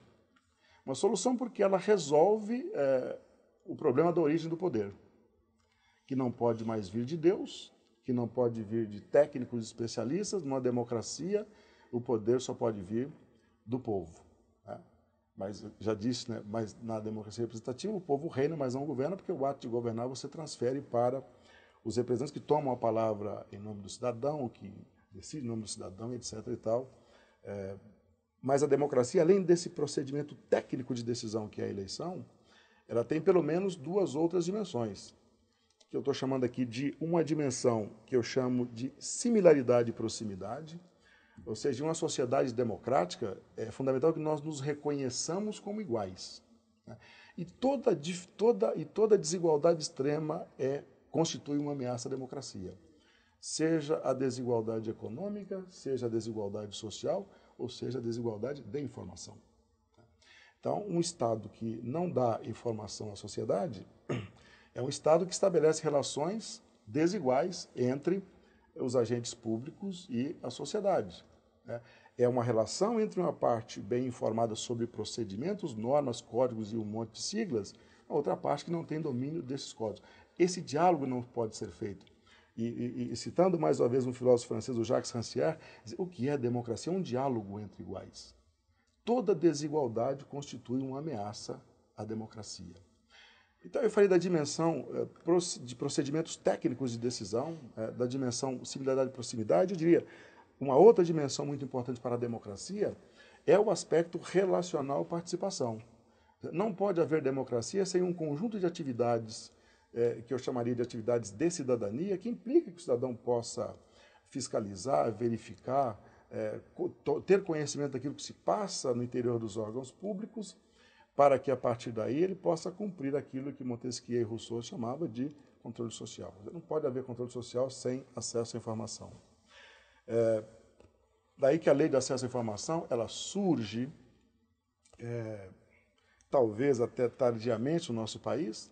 Uma solução porque ela resolve é, o problema da origem do poder, que não pode mais vir de Deus que não pode vir de técnicos especialistas. Numa democracia, o poder só pode vir do povo. Né? Mas já disse, né? mas na democracia representativa o povo reina, mas não governa, porque o ato de governar você transfere para os representantes que tomam a palavra em nome do cidadão, que decidem em nome do cidadão, etc. E tal. É, mas a democracia, além desse procedimento técnico de decisão que é a eleição, ela tem pelo menos duas outras dimensões que eu estou chamando aqui de uma dimensão que eu chamo de similaridade e proximidade, ou seja, em uma sociedade democrática é fundamental que nós nos reconheçamos como iguais. Né? E, toda, toda, e toda desigualdade extrema é, constitui uma ameaça à democracia. Seja a desigualdade econômica, seja a desigualdade social, ou seja a desigualdade de informação. Né? Então, um Estado que não dá informação à sociedade é um Estado que estabelece relações desiguais entre os agentes públicos e a sociedade. Né? É uma relação entre uma parte bem informada sobre procedimentos, normas, códigos e um monte de siglas, a outra parte que não tem domínio desses códigos. Esse diálogo não pode ser feito. E, e, e citando mais uma vez um filósofo francês, o Jacques Rancière, o que é democracia? É um diálogo entre iguais. Toda desigualdade constitui uma ameaça à democracia. Então, eu falei da dimensão eh, de procedimentos técnicos de decisão, eh, da dimensão similaridade e proximidade. Eu diria, uma outra dimensão muito importante para a democracia é o aspecto relacional participação. Não pode haver democracia sem um conjunto de atividades eh, que eu chamaria de atividades de cidadania, que implica que o cidadão possa fiscalizar, verificar, ter conhecimento daquilo que se passa no interior dos órgãos públicos para que a partir daí ele possa cumprir aquilo que Montesquieu e Rousseau chamava de controle social. Não pode haver controle social sem acesso à informação. É, daí que a lei de acesso à informação ela surge, é, talvez até tardiamente no nosso país,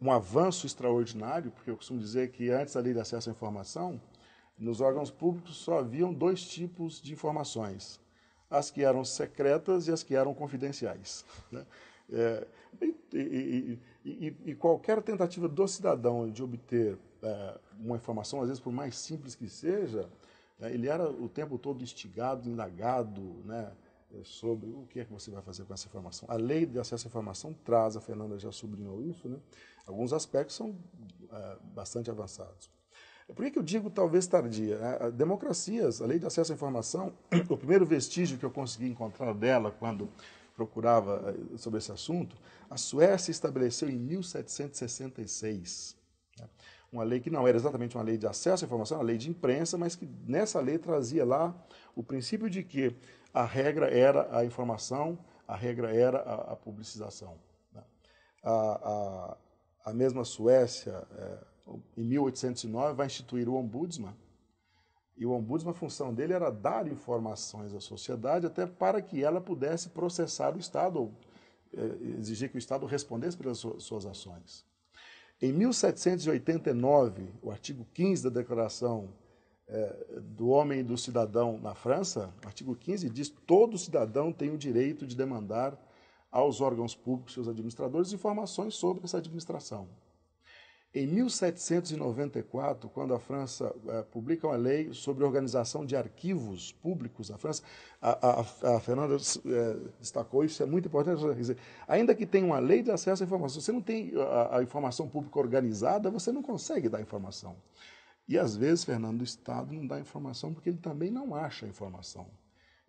um avanço extraordinário, porque eu costumo dizer que antes da lei de acesso à informação, nos órgãos públicos só haviam dois tipos de informações: as que eram secretas e as que eram confidenciais. Né? É, e, e, e, e, qualquer tentativa do cidadão de obter é, uma informação, às vezes por mais simples que seja, né, ele era o tempo todo instigado, indagado, né, sobre o que é que você vai fazer com essa informação. A lei de acesso à informação traz, a Fernanda já sublinhou isso, né? alguns aspectos são é, bastante avançados. Por que, que eu digo talvez tardia? A, democracias, a lei de acesso à informação, o primeiro vestígio que eu consegui encontrar dela quando procurava eh, sobre esse assunto, a Suécia estabeleceu em 1766 né, uma lei que não era exatamente uma lei de acesso à informação, uma lei de imprensa, mas que nessa lei trazia lá o princípio de que a regra era a informação, a regra era a, a publicização. Né. A, a, a, mesma Suécia. É, em 1809, vai instituir o Ombudsman. E o Ombudsman, a função dele era dar informações à sociedade até para que ela pudesse processar o Estado, ou eh, exigir que o Estado respondesse pelas suas ações. Em 1789, o artigo 15 da Declaração é, do Homem e do Cidadão na França, o artigo 15 diz todo cidadão tem o direito de demandar aos órgãos públicos, seus administradores, informações sobre essa administração. Em 1794, quando a França eh, publica uma lei sobre organização de arquivos públicos, a França, a, a, a Fernanda eh, destacou isso, é muito importante. Dizer, ainda que tenha uma lei de acesso à informação, se você não tem a, a, informação pública organizada, você não consegue dar informação. E às vezes, Fernando, o Estado não dá informação porque ele também não acha a informação.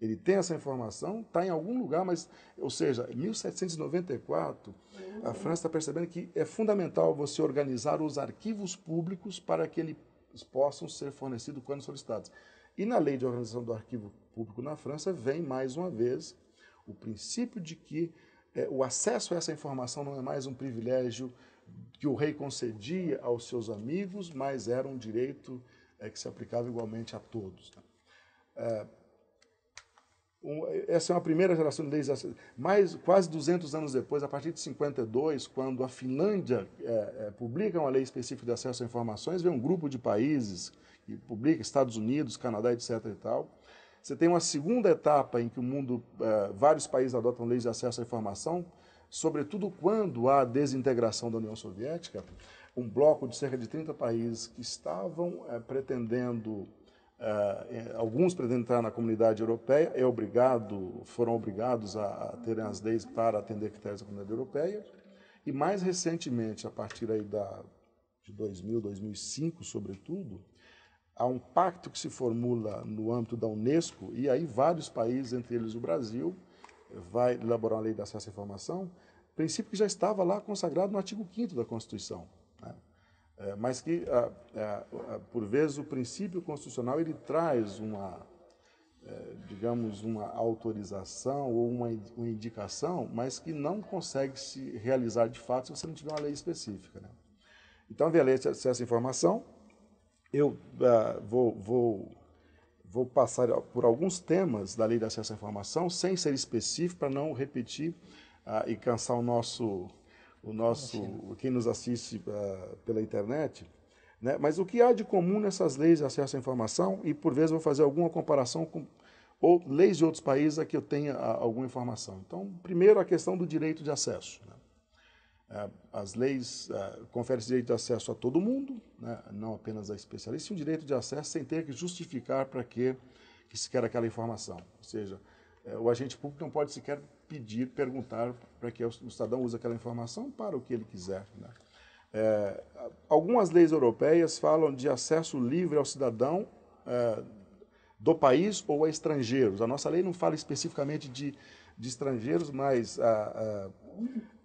Ele tem essa informação, está em algum lugar, mas, ou seja, em 1794, a França está percebendo que é fundamental você organizar os arquivos públicos para que eles possam ser fornecidos quando solicitados. E na lei de organização do arquivo público na França vem, mais uma vez, o princípio de que é, o acesso a essa informação não é mais um privilégio que o rei concedia aos seus amigos, mas era um direito é, que se aplicava igualmente a todos. Né? É, um, essa é uma primeira geração de leis, mais quase 200 anos depois, a partir de 52, quando a Finlândia é, é, publica uma lei específica de acesso a informações, vem um grupo de países que publica, Estados Unidos, Canadá, etc. e tal. Você tem uma segunda etapa em que o mundo, é, vários países adotam leis de acesso à informação, sobretudo quando há a desintegração da União Soviética, um bloco de cerca de 30 países que estavam é, pretendendo Uh, alguns para entrar na comunidade europeia, é obrigado, foram obrigados a, a terem as leis para atender critérios da comunidade europeia. E mais recentemente, a partir aí da, de 2000, 2005, sobretudo, há um pacto que se formula no âmbito da Unesco, e aí vários países, entre eles o Brasil, vai elaborar uma lei de acesso à informação, princípio que já estava lá consagrado no artigo 5 da Constituição. É, mas que, a, a, é, a, por vezes, o princípio constitucional ele traz uma, é, digamos, uma autorização ou uma, uma, indicação, mas que não consegue se realizar de fato se você não tiver uma lei específica. Né? Então, velei essa informação. Eu uh, vou, vou, vou passar por alguns temas da lei de acesso à informação, sem ser específico, para não repetir uh, e cansar o nosso o nosso, Imagina. quem nos assiste uh, pela internet. Né? Mas o que há de comum nessas leis de acesso à informação, e por vezes vou fazer alguma comparação com ou leis de outros países a que eu tenha ah, alguma informação. Então, primeiro, a questão do direito de acesso. Né? É, as leis uh, é, conferem esse direito de acesso a todo mundo, né? não apenas a especialistas, e um direito de acesso sem ter que justificar para que, que se quer aquela informação. Ou seja, é, o agente público não pode sequer pedir, perguntar para que o cidadão use aquela informação para o que ele quiser. Né? É, algumas leis europeias falam de acesso livre ao cidadão é, do país ou a estrangeiros. A nossa lei não fala especificamente de, de estrangeiros, mas a, ah, a, ah,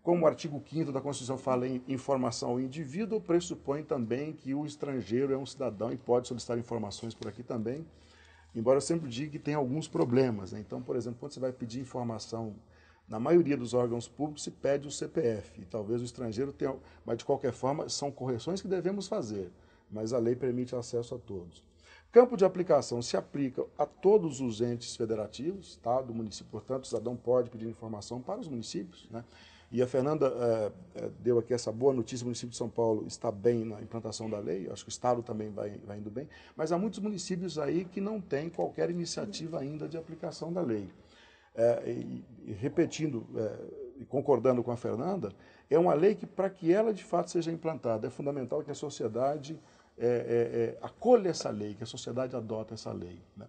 como o artigo 5 da Constituição fala em informação ao indivíduo, pressupõe também que o estrangeiro é um cidadão e pode solicitar informações por aqui também. Embora eu sempre diga que tem alguns problemas. Né? Então, por exemplo, quando você vai pedir informação, na maioria dos órgãos públicos se pede o CPF. E talvez o estrangeiro tenha. Mas, de qualquer forma, são correções que devemos fazer. Mas a lei permite acesso a todos. Campo de aplicação se aplica a todos os entes federativos, Estado, tá? município. Portanto, o cidadão pode pedir informação para os municípios. Né? E a Fernanda é, deu aqui essa boa notícia: o município de São Paulo está bem na implantação da lei, acho que o Estado também vai, vai indo bem, mas há muitos municípios aí que não têm qualquer iniciativa ainda de aplicação da lei. É, e, e, repetindo e concordando com a Fernanda, é uma lei que, para que ela de fato seja implantada, é fundamental que a sociedade acolha essa lei, que a sociedade adota essa lei. Né?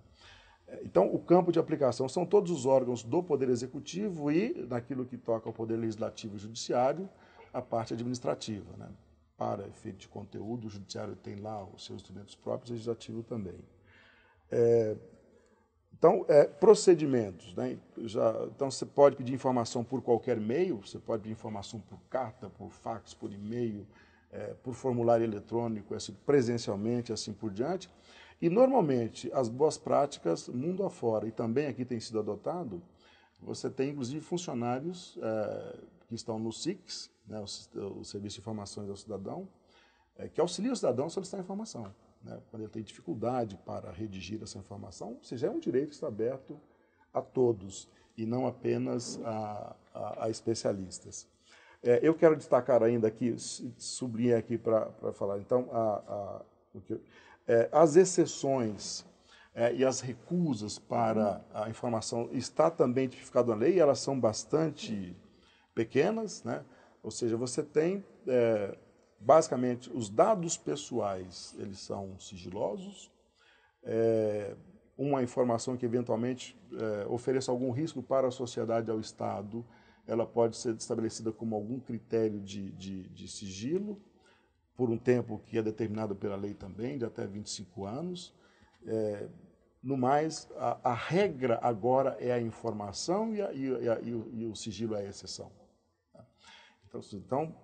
Então, o campo de aplicação são todos os órgãos do Poder Executivo e, naquilo que toca ao Poder Legislativo e Judiciário, a parte administrativa. Né? Para efeito de conteúdo, o Judiciário tem lá os seus instrumentos próprios, o Legislativo também. É, então, é, procedimentos. Né? Já, então, você pode pedir informação por qualquer meio, você pode pedir informação por carta, por fax, por e-mail, é, por formulário eletrônico, assim, presencialmente, assim por diante. E normalmente as boas práticas mundo afora, e também aqui tem sido adotado, você tem inclusive funcionários é, que estão no SICS, né, o, o, Serviço de Informações ao Cidadão, é, que auxilia o cidadão a solicitar informação. Né, quando ele tem dificuldade para redigir essa informação, ou seja, é um direito que está aberto a todos e não apenas a, a, a especialistas. É, eu quero destacar ainda aqui, sublinhar aqui para falar, então, a, a, é, as exceções é, e as recusas para a informação está também tipificado na lei, elas são bastante pequenas, né? ou seja, você tem é, basicamente os dados pessoais, eles são sigilosos, é, uma informação que eventualmente é, ofereça algum risco para a sociedade, ao Estado, ela pode ser estabelecida como algum critério de, de, de sigilo, por um tempo que é determinado pela lei também, de até 25 anos. É, no mais, a, a, regra agora é a informação e, a, e, a, e, o, e, o, sigilo é a exceção. Então, então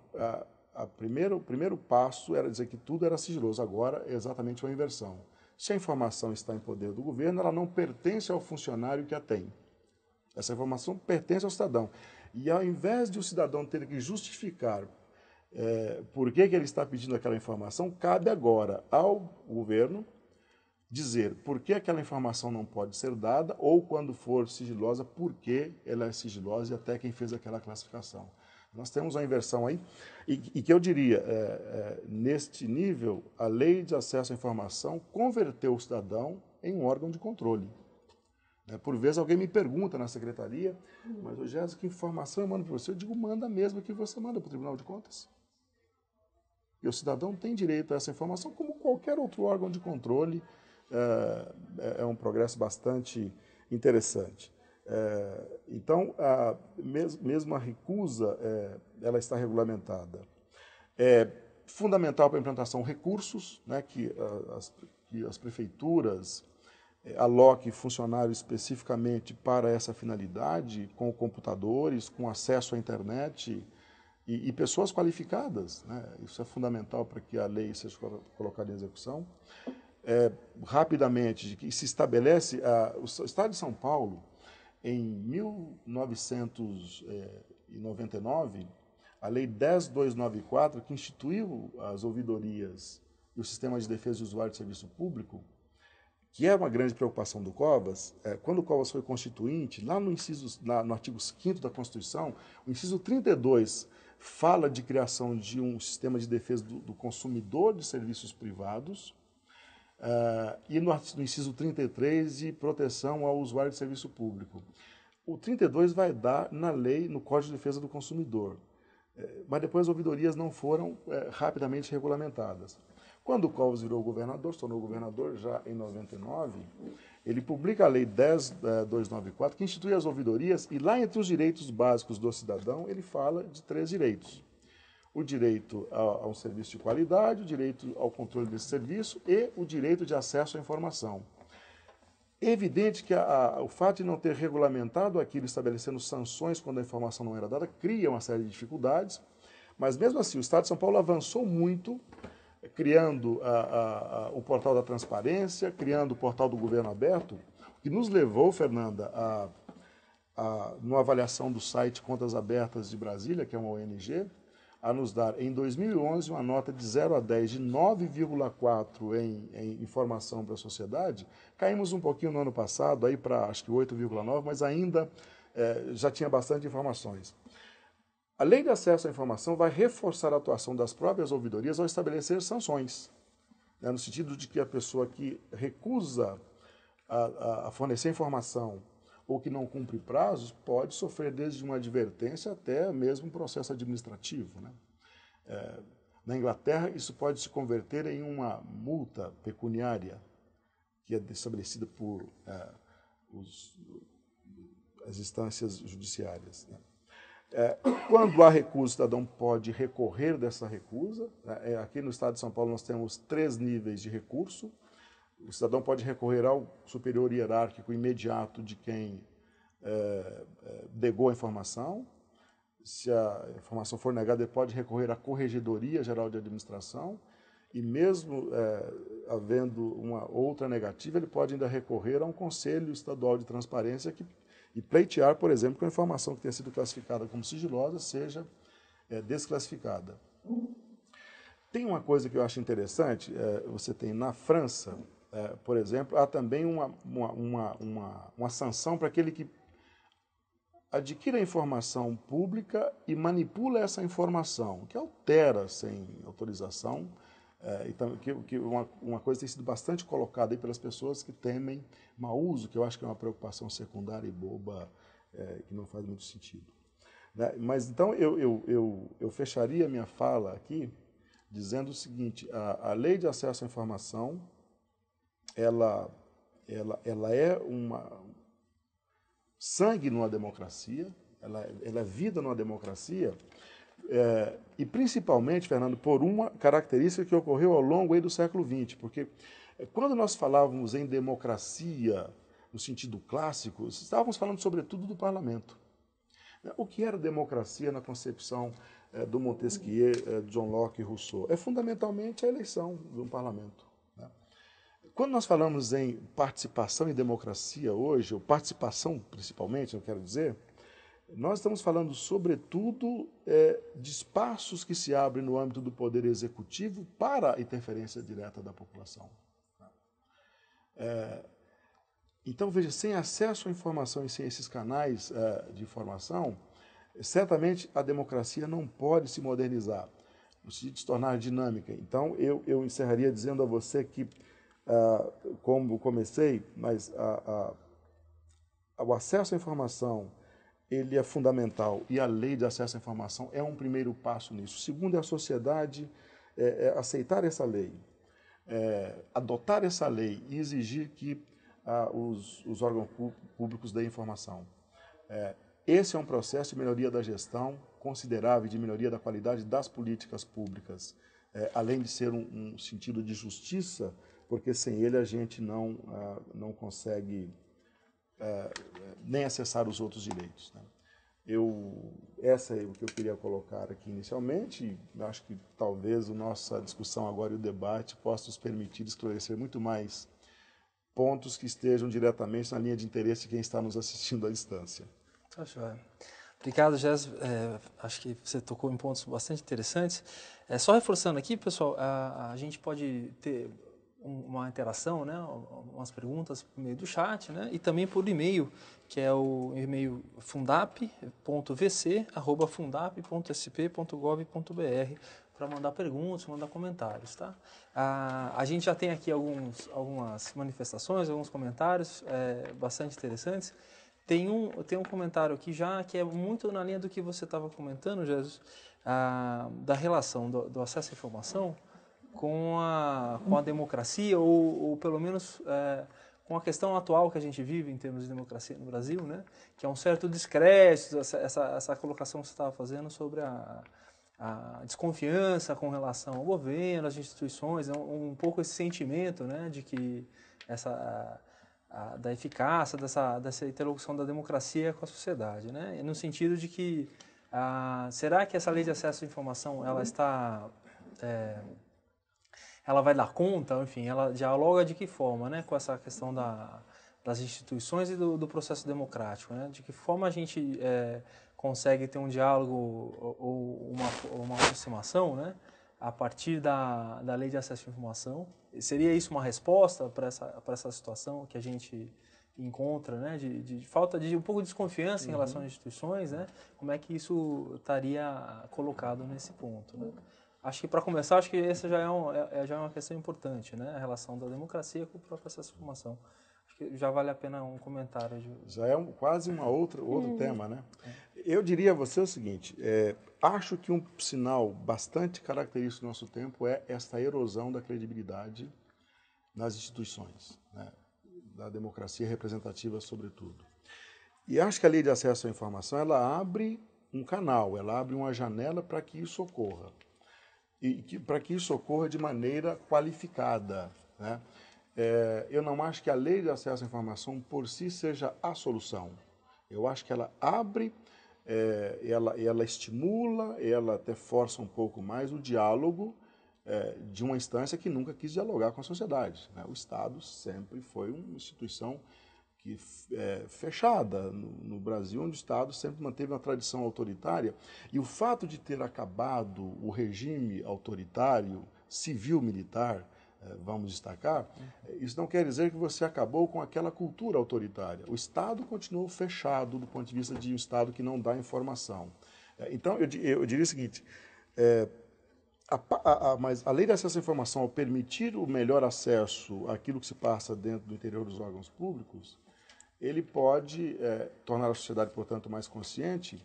a, primeiro, o primeiro passo era dizer que tudo era sigiloso, agora é exatamente uma inversão. Se a informação está em poder do governo, ela não pertence ao funcionário que a tem. Essa informação pertence ao cidadão. E ao invés de o cidadão ter que justificar é, por que, que ele está pedindo aquela informação, cabe agora ao governo dizer por que aquela informação não pode ser dada ou, quando for sigilosa, por que ela é sigilosa e até quem fez aquela classificação. Nós temos uma inversão aí, e, e que eu diria, é, é, neste nível, a lei de acesso à informação converteu o cidadão em um órgão de controle. É, por vezes alguém me pergunta na secretaria, mas, Jéssica, que informação eu mando para você? Eu digo, manda mesmo que você manda para o Tribunal de Contas. E o cidadão tem direito a essa informação, como qualquer outro órgão de controle. É, é, é um progresso bastante interessante. É, então, a, mesmo a recusa, ela está regulamentada. É fundamental para a implantação recursos, né, que, as, que as prefeituras aloque funcionários especificamente para essa finalidade, com computadores, com acesso à internet, e, e pessoas qualificadas. Né? Isso é fundamental para que a lei seja colocada em execução. É, rapidamente, que se estabelece, a, o Estado de São Paulo, em 1999, eh, a Lei 10.294, que instituiu as ouvidorias e o Sistema de Defesa de Usuário de Serviço Público, que é uma grande preocupação do Covas, é, quando o Covas foi constituinte, lá no inciso, no artigo 5 da Constituição, o inciso 32 fala de criação de um sistema de defesa do, do consumidor de serviços privados, uh, e no, no inciso 33, de proteção ao usuário de serviço público. O 32 vai dar na lei, no Código de Defesa do Consumidor, eh, mas depois as ouvidorias não foram é, rapidamente regulamentadas. Quando o Covas virou governador, se tornou governador já em 99, ele publica a Lei 10.294, eh, que institui as ouvidorias, e lá entre os direitos básicos do cidadão, ele fala de três direitos. O direito a, um serviço de qualidade, o direito ao controle desse serviço e o direito de acesso à informação. É evidente que a, a, o fato de não ter regulamentado aquilo, estabelecendo sanções quando a informação não era dada, cria uma série de dificuldades, mas mesmo assim o Estado de São Paulo avançou muito criando a, a, a, o portal da transparência, criando o portal do governo aberto, o que nos levou, Fernanda, a, a, numa avaliação do site Contas Abertas de Brasília, que é uma ONG, a nos dar, em 2011, uma nota de 0 a 10 de 9,4 em, em, informação para a sociedade. Caímos um pouquinho no ano passado, aí para acho que 8,9, mas ainda eh, já tinha bastante informações. A lei de acesso à informação vai reforçar a atuação das próprias ouvidorias ao estabelecer sanções, né, no sentido de que a pessoa que recusa a, a fornecer informação ou que não cumpre prazos pode sofrer desde uma advertência até mesmo um processo administrativo. Né? É, na Inglaterra, isso pode se converter em uma multa pecuniária que é estabelecida por é, os, as instâncias judiciárias. Né? É, quando há recusa, o cidadão pode recorrer dessa recusa. Né? É, aqui no Estado de São Paulo nós temos três níveis de recurso. O cidadão pode recorrer ao superior hierárquico imediato de quem é, é negou a informação. Se a informação for negada, ele pode recorrer à Corregedoria Geral de Administração. E mesmo é, havendo uma outra negativa, ele pode ainda recorrer a um Conselho Estadual de Transparência que e pleitear, por exemplo, que a informação que tenha sido classificada como sigilosa seja é, desclassificada. Tem uma coisa que eu acho interessante, é, você tem na França, é, por exemplo, há também uma, uma, uma, uma, uma sanção para aquele que adquire a informação pública e manipula essa informação, que altera sem autorização é, então, que, que uma, uma, coisa tem sido bastante colocada aí pelas pessoas que temem mau uso, que eu acho que é uma preocupação secundária e boba, é, que não faz muito sentido. Né? Mas então eu, eu, eu, eu fecharia minha fala aqui dizendo o seguinte: a, a lei de acesso à informação ela, ela, ela é uma sangue numa democracia, ela, ela é vida numa democracia, é, e principalmente, Fernando, por uma característica que ocorreu ao longo do século XX, porque é, quando nós falávamos em democracia, no sentido clássico, estávamos falando sobretudo do parlamento. Né, o que era democracia na concepção é, do Montesquieu, é, John Locke e Rousseau? É fundamentalmente a eleição de um parlamento. Né. Quando nós falamos em participação e democracia hoje, ou participação principalmente, eu quero dizer, nós estamos falando, sobretudo, é, de espaços que se abrem no âmbito do poder executivo para a interferência direta da população. Né? É, então, veja, sem acesso à informação e sem esses canais é, de informação, certamente a democracia não pode se modernizar, no sentido de se tornar dinâmica. Então, eu, eu encerraria dizendo a você que, é, como comecei, mas a, a, o acesso à informação, ele é fundamental e a lei de acesso à informação é um primeiro passo nisso. segundo é a sociedade é, é aceitar essa lei, é, adotar essa lei e exigir que ah, os, os, órgãos públicos deem informação. É, esse é um processo de melhoria da gestão considerável, de melhoria da qualidade das políticas públicas, é, além de ser um, um, sentido de justiça, porque sem ele a gente não, ah, não consegue nem acessar os outros direitos. Né? Eu, essa é o que eu queria colocar aqui inicialmente. Acho que talvez a nossa discussão agora e o debate possa nos permitir esclarecer muito mais pontos que estejam diretamente na linha de interesse de quem está nos assistindo à distância. Tá joia. Obrigado, Jéssica. É, acho que você tocou em pontos bastante interessantes. É, só reforçando aqui, pessoal, a, a gente pode ter uma interação, né, umas perguntas por meio do chat, né, e também por e-mail, que é o e-mail fundap.vc@fundap.sp.gov.br para mandar perguntas, mandar comentários, tá? Ah, a gente já tem aqui alguns, algumas manifestações, alguns comentários é, bastante interessantes. Tem um, tem um comentário aqui já que é muito na linha do que você estava comentando, Jesus, ah, da relação do, do acesso à informação com a, com a democracia, ou, ou pelo menos é, com a questão atual que a gente vive em termos de democracia no Brasil, né? que é um certo descrédito, essa, essa, essa colocação que você estava fazendo sobre a, a desconfiança com relação ao governo, às instituições, é um, um pouco esse sentimento né, de que essa a, da eficácia dessa, dessa interlocução da democracia com a sociedade, né? no sentido de que a, ah, será que essa lei de acesso à informação ela está é, ela vai dar conta, enfim, ela dialoga de que forma, né, com essa questão da, das instituições e do, do, processo democrático, né? De que forma a gente é, consegue ter um diálogo ou uma, uma aproximação, né? A partir da, da lei de acesso à informação, seria isso uma resposta para essa para essa situação que a gente encontra, né? De, de falta de um pouco de desconfiança uhum. em relação uhum. às instituições, né? Como é que isso estaria colocado nesse ponto? Né? Acho que, para começar, acho que essa já é, um, é, é, já é uma questão importante, né? A relação da democracia com o próprio processo de formação. Acho que já vale a pena um comentário. De... Já é um, quase um outro, outro hum. tema, né? Eu diria a você o seguinte, é, acho que um sinal bastante característico do nosso tempo é esta erosão da credibilidade nas instituições, né? da democracia representativa, sobretudo. E acho que a lei de acesso à informação, ela abre um canal, ela abre uma janela para que isso ocorra e que, para que isso ocorra de maneira qualificada. Né? É, eu não acho que a lei de acesso à informação por si seja a solução. Eu acho que ela abre, é, ela, ela estimula, ela até força um pouco mais o diálogo é, de uma instância que nunca quis dialogar com a sociedade. Né? O Estado sempre foi uma instituição que é, fechada no, no, Brasil, onde o Estado sempre manteve uma tradição autoritária. E o fato de ter acabado o regime autoritário, civil-militar, é, vamos destacar, é, isso não quer dizer que você acabou com aquela cultura autoritária. O Estado continuou fechado do ponto de vista de um Estado que não dá informação. É, então, eu, eu diria o seguinte: é, a, a, a, mas a lei de acesso à informação, ao permitir o melhor acesso àquilo que se passa dentro do interior dos órgãos públicos, ele pode é, tornar a sociedade, portanto, mais consciente.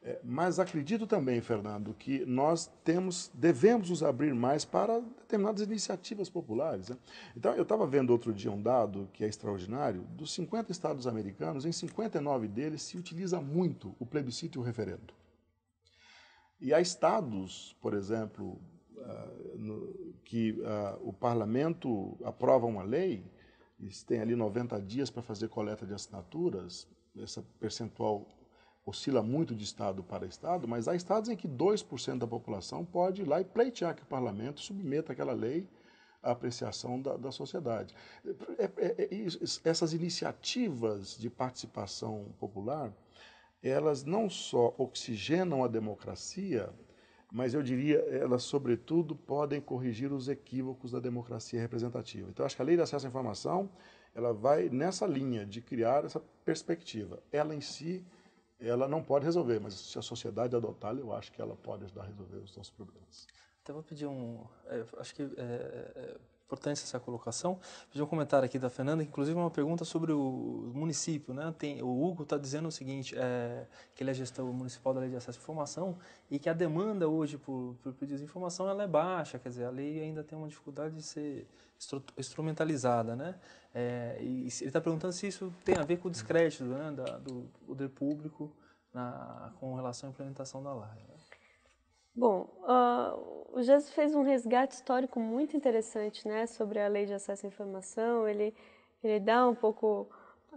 É, mas acredito também, Fernando, que nós temos, devemos nos abrir mais para determinadas iniciativas populares. Né? Então, eu estava vendo outro dia um dado que é extraordinário: dos 50 estados americanos, em 59 deles se utiliza muito o plebiscito e o referendo. E há estados, por exemplo, uh, no, que uh, o parlamento aprova uma lei eles têm ali 90 dias para fazer coleta de assinaturas, essa percentual oscila muito de estado para estado, mas há estados em que 2% da população pode ir lá e pleitear que o parlamento submeta aquela lei à apreciação da, da sociedade. É, é, é, é essas iniciativas de participação popular, elas não só oxigenam a democracia, mas eu diria, elas, sobretudo, podem corrigir os equívocos da democracia representativa. Então, acho que a lei de acesso à informação ela vai nessa linha de criar essa perspectiva. Ela em si, ela não pode resolver, mas se a sociedade adotar, eu acho que ela pode ajudar a resolver os nossos problemas. Então, vou pedir um... É, acho que... É, é Importante essa colocação. Fiz um comentário aqui da Fernanda, que inclusive é uma pergunta sobre o município. Né? Tem, o Hugo está dizendo o seguinte, é, que ele é gestor municipal da Lei de Acesso à Informação e que a demanda hoje por, por pedidos de informação ela é baixa, quer dizer, a lei ainda tem uma dificuldade de ser instrumentalizada. Né? É, e ele está perguntando se isso tem a ver com o descrédito né, da, do poder público na, com relação à implementação da lei. Né? Bom, uh, o Jesus fez um resgate histórico muito interessante né, sobre a lei de acesso à informação. Ele, ele dá um pouco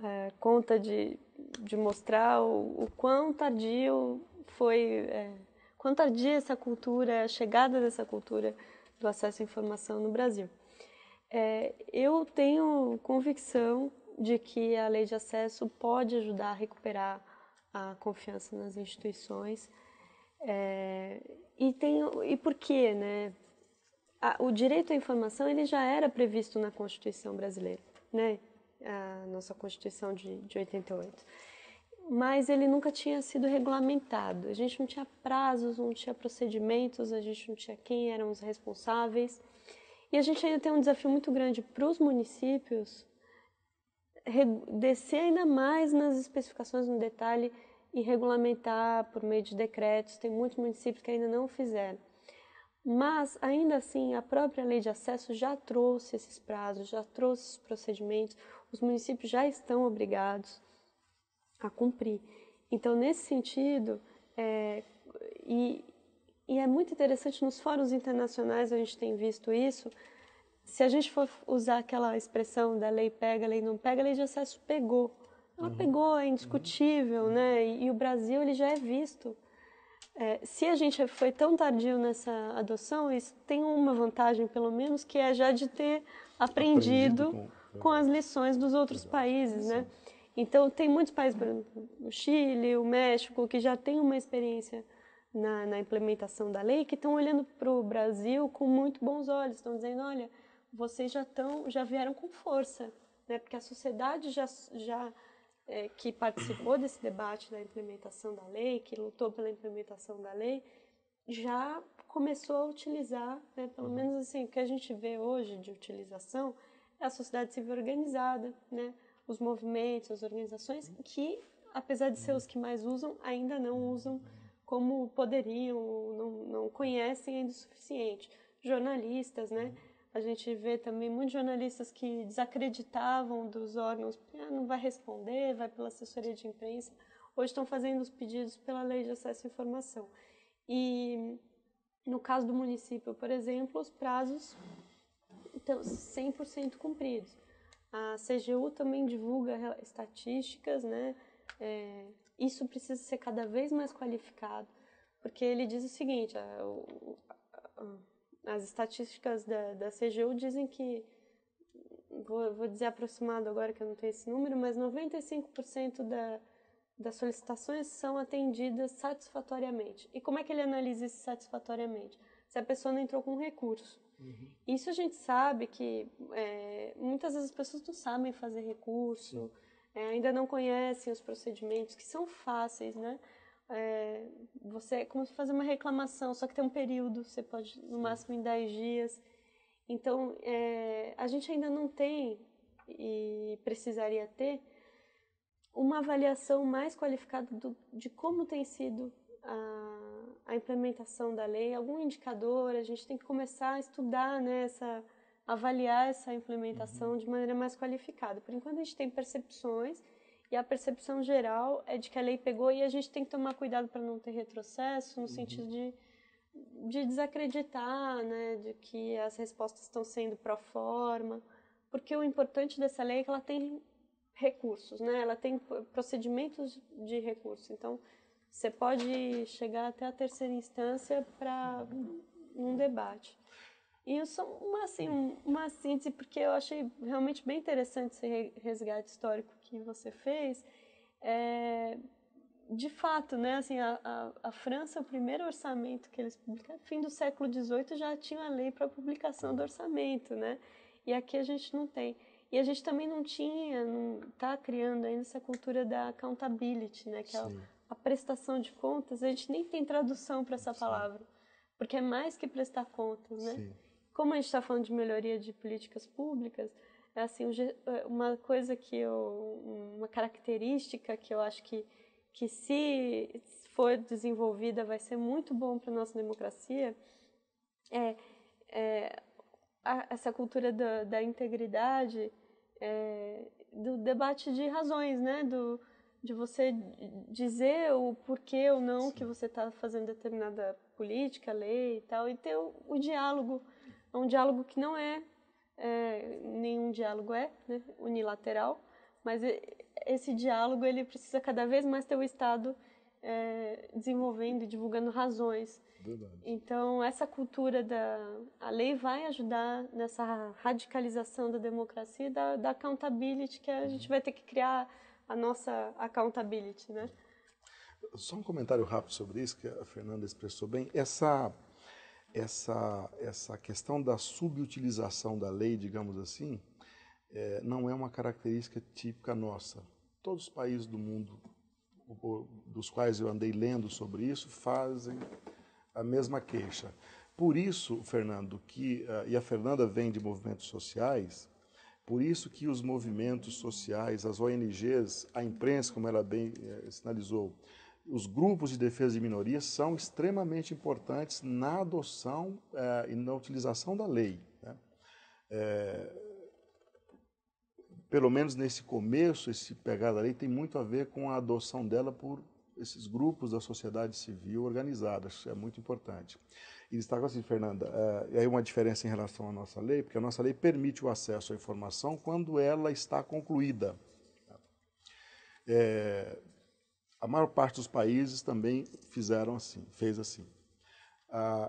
eh, conta de, de mostrar o, o quão tardio foi, é, quão tardia essa cultura, a chegada dessa cultura do acesso à informação no Brasil. Eh, eu tenho convicção de que a lei de acesso pode ajudar a recuperar a confiança nas instituições. É, e, tem, e por quê, né? A, o direito à informação ele já era previsto na Constituição brasileira, né? A nossa Constituição de, de 88. Mas ele nunca tinha sido regulamentado. A gente não tinha prazos, não tinha procedimentos, a gente não tinha quem eram os responsáveis. E a gente ainda tem um desafio muito grande para os municípios descer ainda mais nas especificações, no detalhe e regulamentar por meio de decretos. Tem muitos municípios que ainda não fizeram. Mas, ainda assim, a própria lei de acesso já trouxe esses prazos, já trouxe esses procedimentos, os municípios já estão obrigados a cumprir. Então, nesse sentido, é, e, e é muito interessante, nos fóruns internacionais a gente tem visto isso, se a gente for usar aquela expressão da lei pega, a lei não pega, a lei de acesso pegou. Ela uhum. pegou, é indiscutível, uhum. né? E, e, o Brasil ele já é visto. É, se a gente foi tão tardio nessa adoção, isso tem uma vantagem, pelo menos, que é já de ter aprendido, aprendido com... com, as lições dos outros países, né? Sim. Então, tem muitos países, o Chile, o México, que já tem uma experiência na, na implementação da lei, que estão olhando para o Brasil com muito bons olhos, estão dizendo, olha, vocês já, tão, já vieram com força, né? porque a sociedade já, já é, que participou desse debate da implementação da lei, que lutou pela implementação da lei, já começou a utilizar, né, pelo uhum. menos assim, o que a gente vê hoje de utilização é a sociedade civil organizada, né, os movimentos, as organizações que, apesar de ser uhum. os que mais usam, ainda não usam como poderiam, não, não conhecem ainda o suficiente. Jornalistas, né? Uhum. A gente vê também muitos jornalistas que desacreditavam dos órgãos, ah, não vai responder, vai pela assessoria de imprensa. Hoje estão fazendo os pedidos pela lei de acesso à informação. E no caso do município, por exemplo, os prazos estão 100% cumpridos. A CGU também divulga estatísticas, né? É, isso precisa ser cada vez mais qualificado, porque ele diz o seguinte: ah, a, a, a, as estatísticas da, da CGU dizem que, vou, vou dizer aproximado agora que eu não tenho esse número, mas 95% da, das solicitações são atendidas satisfatoriamente. E como é que ele analisa isso satisfatoriamente? Se a pessoa não entrou com recurso. Uhum. Isso a gente sabe que é, muitas vezes as pessoas não sabem fazer recurso, é, ainda não conhecem os procedimentos, que são fáceis, né? É, você é como se fazer uma reclamação, só que tem um período, você pode no Sim. máximo em 10 dias. Então, é, a gente ainda não tem e precisaria ter uma avaliação mais qualificada do, de como tem sido a, a, implementação da lei, algum indicador, a gente tem que começar a estudar né, essa, avaliar essa implementação uhum. de maneira mais qualificada. Por enquanto, a gente tem percepções e a percepção geral é de que a lei pegou e a gente tem que tomar cuidado para não ter retrocesso, no uhum. sentido de, de desacreditar, né, de que as respostas estão sendo pro forma, porque o importante dessa lei é que ela tem recursos, né, ela tem procedimentos de recurso. Então, você pode chegar até a terceira instância para um debate. E isso uma assim, uma síntese porque eu achei realmente bem interessante esse resgate histórico que você fez. É, de fato, né, assim, a, a, a, França, o primeiro orçamento que eles publicaram, fim do século XVIII já tinha a lei para publicação do orçamento, né? E aqui a gente não tem. E a gente também não tinha, não está criando ainda essa cultura da accountability, né, que é a, a, prestação de contas. A gente nem tem tradução para essa Sim. palavra, porque é mais que prestar contas, né? Sim como a gente está falando de melhoria de políticas públicas, é assim é, uma coisa que eu, uma característica que eu acho que que se for desenvolvida vai ser muito bom para nossa democracia é, é a, essa cultura da, da integridade, é, do debate de razões, né? Do, de você dizer o porquê ou não Sim. que você está fazendo determinada política, lei e tal, e ter o, o diálogo é um diálogo que não é, é nenhum diálogo é né, unilateral, mas esse diálogo ele precisa cada vez mais ter o Estado é, desenvolvendo e divulgando razões. Verdade. Então essa cultura da a lei vai ajudar nessa radicalização da democracia e da, da accountability que a uhum. gente vai ter que criar a nossa accountability, né? Só um comentário rápido sobre isso que a Fernanda expressou bem. Essa essa, essa questão da subutilização da lei, digamos assim, é, não é uma característica típica nossa. Todos os países do mundo dos quais eu andei lendo sobre isso fazem a mesma queixa. Por isso, Fernando, que ah, e a Fernanda vem de movimentos sociais, por isso que os movimentos sociais, as ONGs, a imprensa, como ela bem eh, sinalizou, os grupos de defesa de minorias são extremamente importantes na adoção eh, e na utilização da lei. Né? É, pelo menos nesse começo, esse pegar da lei tem muito a ver com a adoção dela por esses grupos da sociedade civil organizada, isso é muito importante. E destaca assim, Fernanda, é, aí uma diferença em relação à nossa lei, porque a nossa lei permite o acesso à informação quando ela está concluída. É, a maior parte dos países também fizeram assim, fez assim.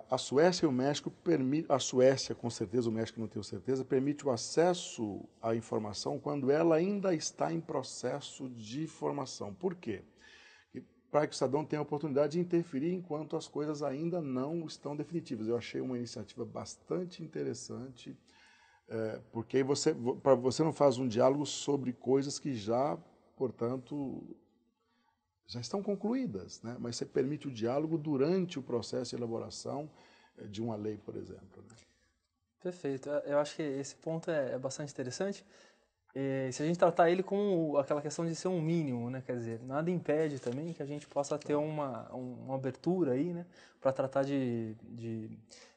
A Suécia e o México permitem, a Suécia com certeza, o México não tenho certeza, permite o acesso à informação quando ela ainda está em processo de formação. Por quê? Para que o cidadão tenha a oportunidade de interferir enquanto as coisas ainda não estão definitivas. Eu achei uma iniciativa bastante interessante, é, porque você, você não faz um diálogo sobre coisas que já, portanto, já estão concluídas, né? mas você permite o diálogo durante o processo de elaboração eh, de uma lei, por exemplo. Né? Perfeito. Eu acho que esse ponto é, é, bastante interessante. E se a gente tratar ele como aquela questão de ser um mínimo, né? quer dizer, nada impede também que a gente possa ter uma, uma abertura aí, né? para tratar de, de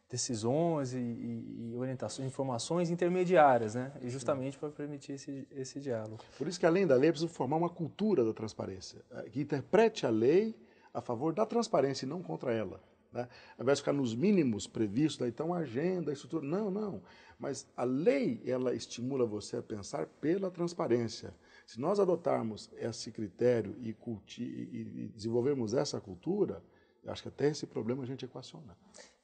decisões e, e, e, orientações, informações intermediárias, né? E justamente para permitir esse, esse diálogo. Por isso que, além da lei, é precisa formar uma cultura da transparência, eh, que interprete a lei a favor da transparência e não contra ela. Né? Ao invés de ficar nos mínimos previstos, daí, então agenda, estrutura. Não, não. Mas a lei, ela estimula você a pensar pela transparência. Se nós adotarmos esse critério e, culti e desenvolvermos essa cultura, acho que até esse problema a gente equaciona.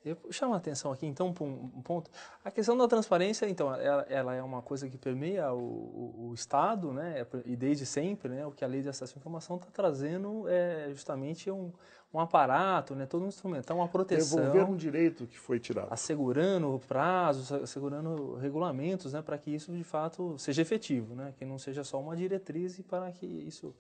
Eu chamo a atenção aqui, então, para um ponto. A questão da transparência, então, ela, ela é uma coisa que permeia o, o, o, Estado, né? É e desde sempre, né? O que a lei de acesso à informação está trazendo é justamente um, um aparato, né? Todo um instrumento, uma então, proteção. Devolver um direito que foi tirado. Assegurando prazos, assegurando regulamentos, né? Para que isso, de fato, seja efetivo, né? Que não seja só uma diretriz e para que isso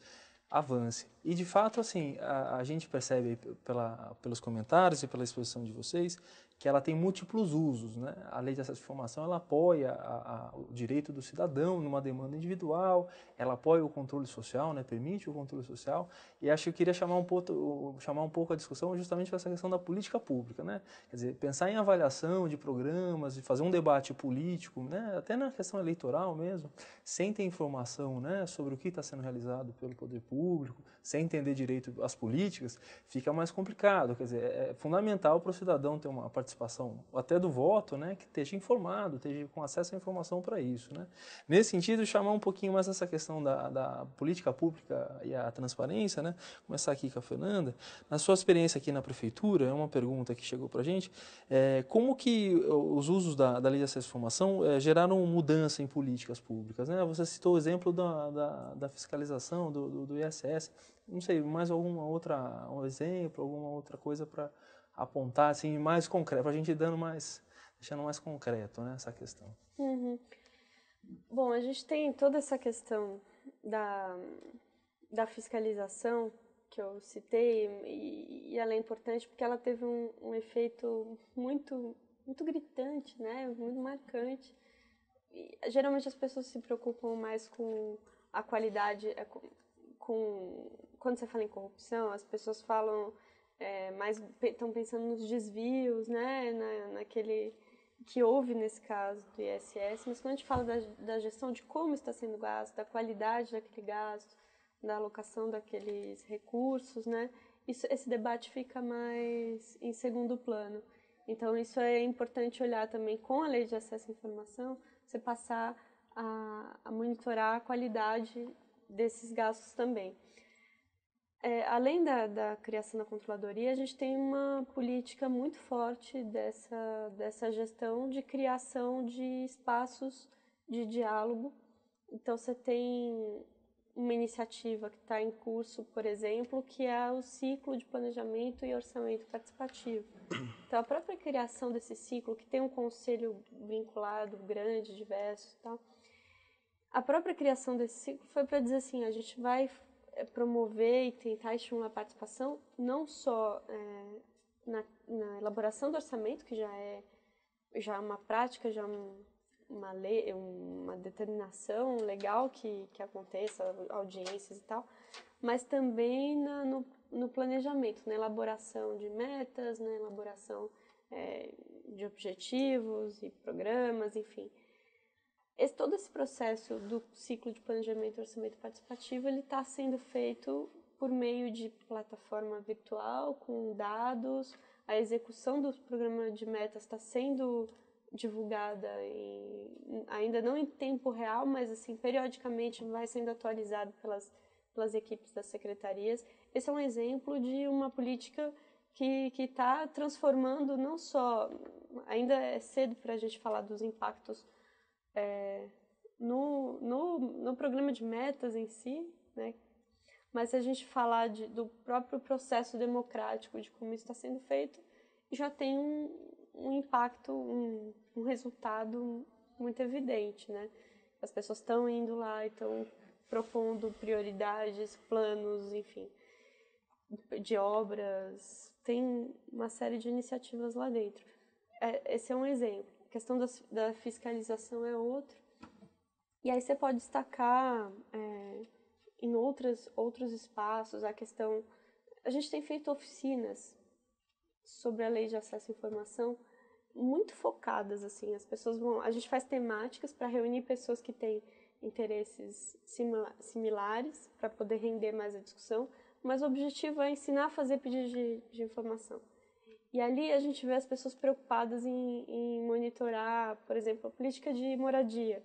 avance. E de fato, assim, a, a gente percebe pela, pelos comentários e pela exposição de vocês que ela tem múltiplos usos. Né? A lei de acesso à informação ela apoia a, a, o direito do cidadão numa demanda individual, ela apoia o controle social, né? permite o controle social, e acho que eu queria chamar um, pouco, chamar um pouco a discussão justamente para essa questão da política pública. Né? Quer dizer, pensar em avaliação de programas, de fazer um debate político, né? até na questão eleitoral mesmo, sem ter informação né? sobre o que está sendo realizado pelo poder público, sem entender direito as políticas, fica mais complicado. Quer dizer, é, é fundamental para o cidadão ter uma participação participação, até do voto, né, que esteja informado, esteja com acesso à informação para isso. Né? Nesse sentido, chamar um pouquinho mais essa questão da, da política pública e a transparência, né? começar aqui com a Fernanda. Na sua experiência aqui na prefeitura, é uma pergunta que chegou para a gente, é, como que os usos da, da lei de acesso à informação é, geraram mudança em políticas públicas? Né? Você citou o exemplo da, da, da fiscalização do, do, do ISS, não sei, mais alguma outra, um exemplo, alguma outra coisa para apontar assim mais concreto, para a gente dando mais, deixando mais concreto, né, essa questão. Uhum. Bom, a gente tem toda essa questão da, da fiscalização que eu citei e, e ela é importante porque ela teve um, um efeito muito muito gritante, né, muito marcante. E, geralmente as pessoas se preocupam mais com a qualidade, é, com, com quando você fala em corrupção, as pessoas falam é, mais estão pensando nos desvios, né, na, naquele que houve nesse caso do ISS, mas quando a gente fala da, da gestão de como está sendo gasto, da qualidade daquele gasto, da alocação daqueles recursos, né, isso, esse debate fica mais em segundo plano. Então, isso é importante olhar também com a lei de acesso à informação, você passar a, a monitorar a qualidade desses gastos também. É, além da, da, criação da controladoria, a gente tem uma política muito forte dessa, dessa gestão de criação de espaços de diálogo. Então, você tem uma iniciativa que está em curso, por exemplo, que é o ciclo de planejamento e orçamento participativo. Então, a própria criação desse ciclo, que tem um conselho vinculado, grande, diverso e tal, a própria criação desse ciclo foi para dizer assim, a gente vai eh, promover e tentar estimular a participação, não só é, na, na, elaboração do orçamento, que já é já é uma prática, já é um, uma lei, uma determinação legal que, que aconteça, audiências e tal, mas também na, no, no planejamento, na elaboração de metas, na elaboração é, de objetivos e programas, enfim. Esse, todo esse processo do ciclo de planejamento e orçamento participativo ele está sendo feito por meio de plataforma virtual com dados. A execução do programa de metas está sendo divulgada em, ainda não em tempo real, mas assim periodicamente vai sendo atualizado pelas pelas equipes das secretarias. Esse é um exemplo de uma política que está transformando não só ainda é cedo para a gente falar dos impactos é, no, no, no programa de metas em si, né? Mas se a gente falar de, do próprio processo democrático, de como isso está sendo feito, já tem um, um impacto, um, um, resultado muito evidente, né? As pessoas estão indo lá e estão propondo prioridades, planos, enfim, de obras, tem uma série de iniciativas lá dentro. É, esse é um exemplo questão das, da fiscalização é outro. E aí você pode destacar é, em outras, outros espaços a questão. A gente tem feito oficinas sobre a lei de acesso à informação muito focadas assim as pessoas vão a gente faz temáticas para reunir pessoas que têm interesses similares para poder render mais a discussão mas o objetivo é ensinar a fazer pedido de, de informação e ali a gente vê as pessoas preocupadas em, em monitorar, por exemplo, a política de moradia,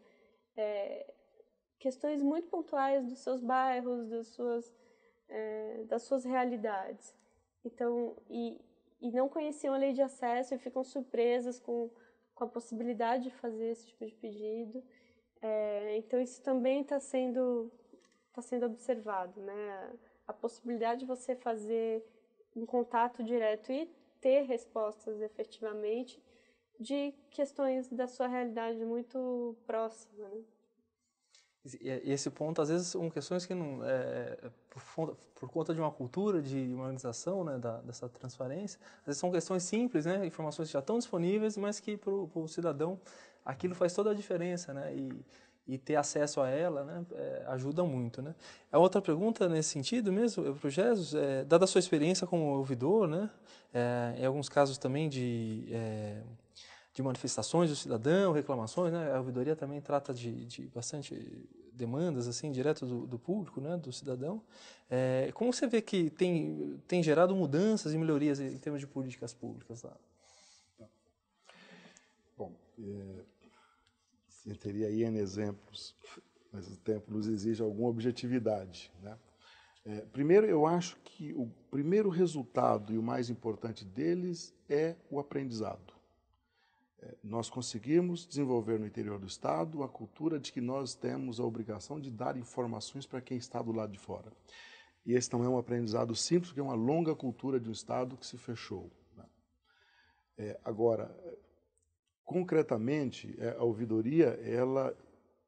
é, questões muito pontuais dos seus bairros, das suas, é, das suas realidades. Então, e, e não conheciam a lei de acesso e ficam surpresas com, com a possibilidade de fazer esse tipo de pedido. É, então, isso também está sendo, tá sendo observado, né? A possibilidade de você fazer um contato direto e ter respostas efetivamente de questões da sua realidade muito próxima. Né? E esse ponto, às vezes, são questões que não é, é por, por, conta de uma cultura, de uma organização, né, da, dessa transparência, às vezes são questões simples, né, informações que já estão disponíveis, mas que para o cidadão aquilo faz toda a diferença, né, e e ter acesso a ela né, é, ajuda muito. Né? A outra pergunta nesse sentido mesmo, para o Jesus, é, dada a sua experiência como ouvidor, né, é, em alguns casos também de, é, de manifestações do cidadão, reclamações, né, a ouvidoria também trata de, de bastante demandas assim direto do, do público, né, do cidadão. É, como você vê que tem, tem gerado mudanças e melhorias em termos de políticas públicas lá? Bom, é, gente teria N exemplos, mas o tempo nos exige alguma objetividade. Né? É, primeiro, eu acho que o primeiro resultado e o mais importante deles é o aprendizado. É, nós conseguimos desenvolver no interior do Estado a cultura de que nós temos a obrigação de dar informações para quem está do lado de fora. E esse não é um aprendizado simples, porque é uma longa cultura de um Estado que se fechou. Né? É, agora, concretamente, é, a ouvidoria ela,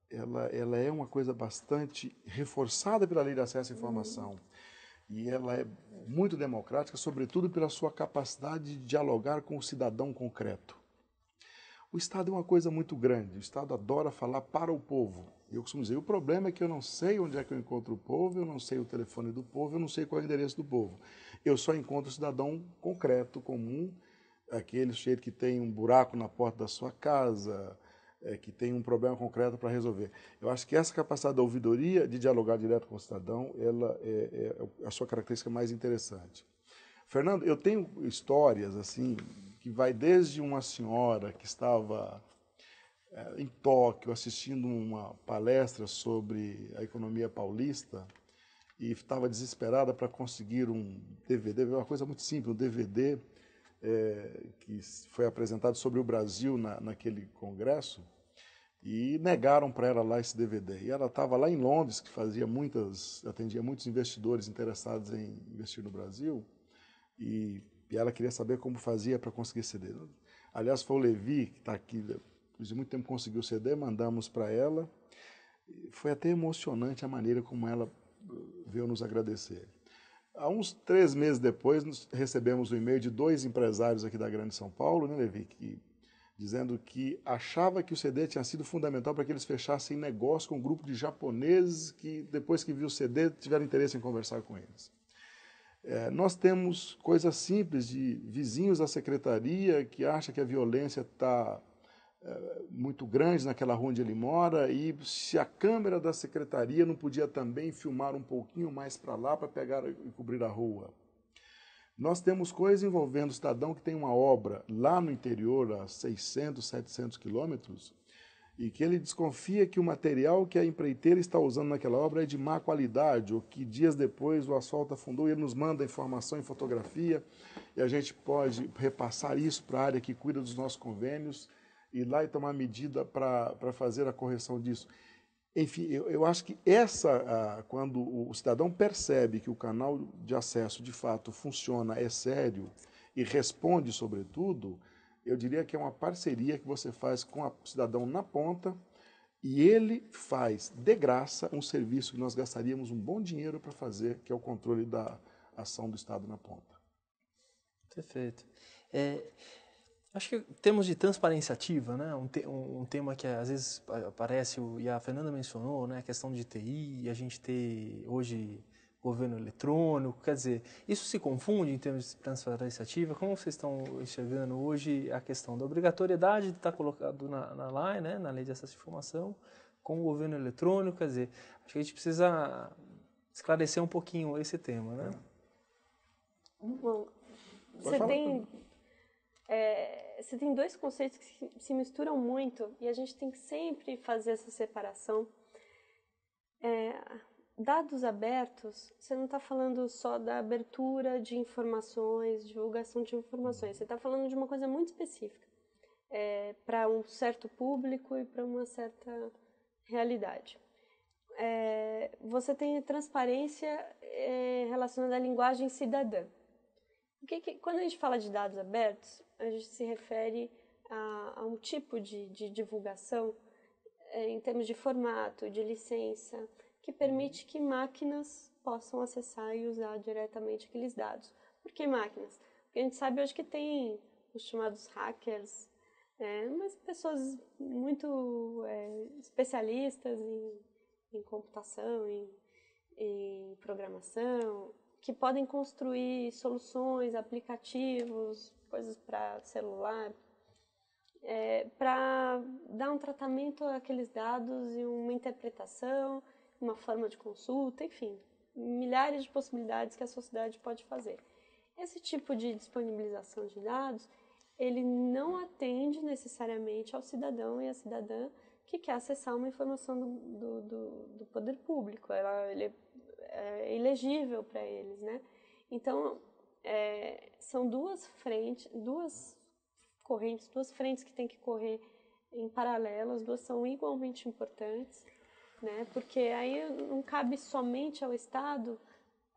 ela, ela é uma coisa bastante reforçada pela lei de acesso à informação. Uhum. E ela é muito democrática, sobretudo pela sua capacidade de dialogar com o cidadão concreto. O Estado é uma coisa muito grande, o Estado adora falar para o povo. Eu costumo dizer, o problema é que eu não sei onde é que eu encontro o povo, eu não sei o telefone do povo, eu não sei qual é o endereço do povo. Eu só encontro o cidadão concreto, comum, aquele sujeito que tem um buraco na porta da sua casa, é, que tem um problema concreto para resolver. Eu acho que essa capacidade da ouvidoria de dialogar direto com o cidadão, ela é, é, é a sua característica mais interessante. Fernando, eu tenho histórias assim que vai desde uma senhora que estava é, em Tóquio assistindo uma palestra sobre a economia paulista e estava desesperada para conseguir um DVD, uma coisa muito simples, um DVD é, que foi apresentado sobre o Brasil na, naquele congresso e negaram para ela lá esse DVD. E ela estava lá em Londres, que fazia muitas, atendia muitos investidores interessados em investir no Brasil, e, e ela queria saber como fazia para conseguir CD. Aliás, foi o Levi, que está aqui, depois de muito tempo conseguiu o CD, mandamos para ela. Foi até emocionante a maneira como ela veio nos agradecer. Há uns três meses depois, recebemos um e-mail de dois empresários aqui da Grande São Paulo, né, Levi, que, dizendo que achava que o CD tinha sido fundamental para que eles fechassem negócio com um grupo de japoneses que, depois que viu o CD, tiveram interesse em conversar com eles. É, nós temos coisas simples de vizinhos da secretaria que acha que a violência está muito grandes naquela rua onde ele mora e se a câmera da secretaria não podia também filmar um pouquinho mais para lá para pegar e cobrir a rua. Nós temos coisas envolvendo o cidadão que tem uma obra lá no interior, a 600, 700 quilômetros, e que ele desconfia que o material que a empreiteira está usando naquela obra é de má qualidade, ou que dias depois o asfalto afundou e ele nos manda informação em fotografia, e a gente pode repassar isso para a área que cuida dos nossos convênios ir lá e tomar medida para fazer a correção disso. Enfim, eu, eu acho que essa, quando o cidadão percebe que o canal de acesso de fato funciona, é sério e responde, sobretudo, eu diria que é uma parceria que você faz com o cidadão na ponta e ele faz de graça um serviço que nós gastaríamos um bom dinheiro para fazer, que é o controle da ação do Estado na ponta. Perfeito. É, Acho que em termos de transparência ativa, né, um, te, um, um, tema que às vezes aparece, e a Fernanda mencionou, né, a questão de TI, e a gente ter hoje governo eletrônico, quer dizer, isso se confunde em termos de transparência ativa? Como vocês estão enxergando hoje a questão da obrigatoriedade de estar tá colocado na, na lei, né, na Lei de Acesso à Informação, com o governo eletrônico? Quer dizer, acho que a gente precisa esclarecer um pouquinho esse tema, né? Bom, você tem é, você tem dois conceitos que se, se, misturam muito e a gente tem que sempre fazer essa separação. É, dados abertos, você não está falando só da abertura de informações, divulgação de informações, você está falando de uma coisa muito específica é, para um certo público e para uma certa realidade. É, você tem transparência é, relacionada à linguagem cidadã. Que, que, quando a gente fala de dados abertos, a gente se refere a, a um tipo de, de divulgação é, em termos de formato, de licença, que permite que máquinas possam acessar e usar diretamente aqueles dados. Por que máquinas? Porque a gente sabe hoje que tem os chamados hackers, né, mas pessoas muito é, especialistas em, em computação, em, em programação, que podem construir soluções, aplicativos, coisas para celular, é, para dar um tratamento àqueles dados e uma interpretação, uma forma de consulta, enfim, milhares de possibilidades que a sociedade pode fazer. Esse tipo de disponibilização de dados, ele não atende necessariamente ao cidadão e à cidadã que quer acessar uma informação do, do, do poder público, ela ele é, é ilegível para eles, né? Então, é, são duas frentes, duas correntes, duas frentes que tem que correr em paralelo, as duas são igualmente importantes, né? Porque aí não cabe somente ao Estado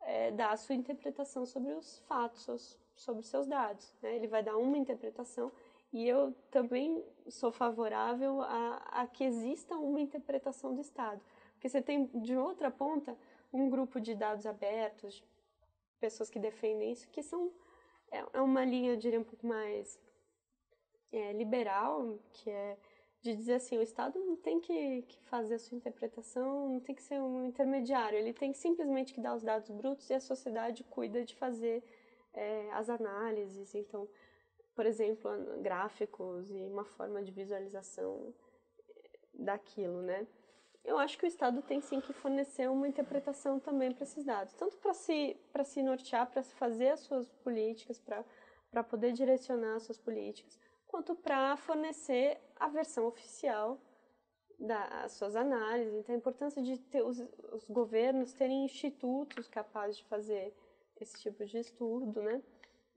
é, dar a sua interpretação sobre os fatos, seus, sobre seus dados, né? Ele vai dar uma interpretação e eu também sou favorável a, a que exista uma interpretação do Estado, porque você tem de outra ponta um grupo de dados abertos, pessoas que defendem isso, que são é, é uma linha, eu diria, um pouco mais é, liberal, que é de dizer assim, o Estado não tem que, que, fazer a sua interpretação, não tem que ser um intermediário, ele tem simplesmente que dar os dados brutos e a sociedade cuida de fazer é, as análises. Então, por exemplo, gráficos e uma forma de visualização é, daquilo, né? eu acho que o Estado tem sim que fornecer uma interpretação também para esses dados, tanto para se, para se nortear, para se fazer as suas políticas, para poder direcionar as suas políticas, quanto para fornecer a versão oficial das suas análises. Então, a importância de ter os, os governos terem institutos capazes de fazer esse tipo de estudo, né?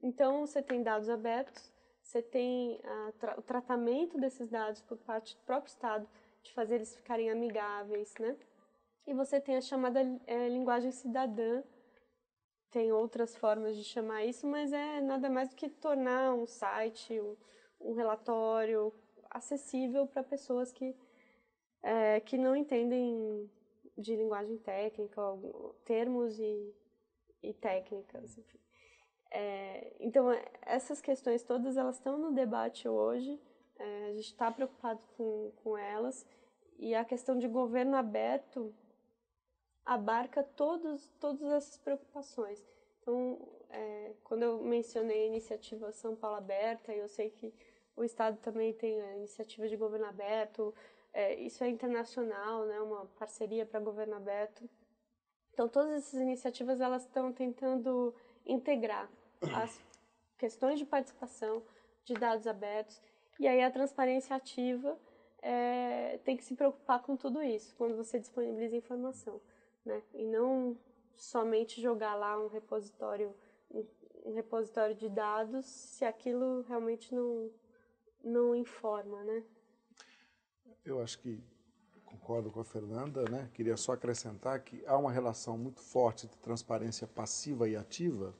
Então, você tem dados abertos, você tem a, ah, tra o tratamento desses dados por parte do próprio Estado de fazer eles ficarem amigáveis, né? E você tem a chamada é, linguagem cidadã, tem outras formas de chamar isso, mas é nada mais do que tornar um site, um, um relatório acessível para pessoas que, é, que não entendem de linguagem técnica, termos e, e técnicas, enfim. É, então, é, essas questões todas, elas estão no debate hoje, é, a gente está preocupado com, com elas e a questão de governo aberto abarca todos, todas essas preocupações. Então, é, quando eu mencionei a iniciativa São Paulo Aberta, eu sei que o Estado também tem a iniciativa de governo aberto, é, isso é internacional, né, uma parceria para governo aberto. Então, todas essas iniciativas elas estão tentando integrar as questões de participação de dados abertos e aí a transparência ativa é, tem que se preocupar com tudo isso quando você disponibiliza informação, né? E não somente jogar lá um repositório, um repositório de dados, se aquilo realmente não não informa, né? Eu acho que concordo com a Fernanda, né? Queria só acrescentar que há uma relação muito forte de transparência passiva e ativa.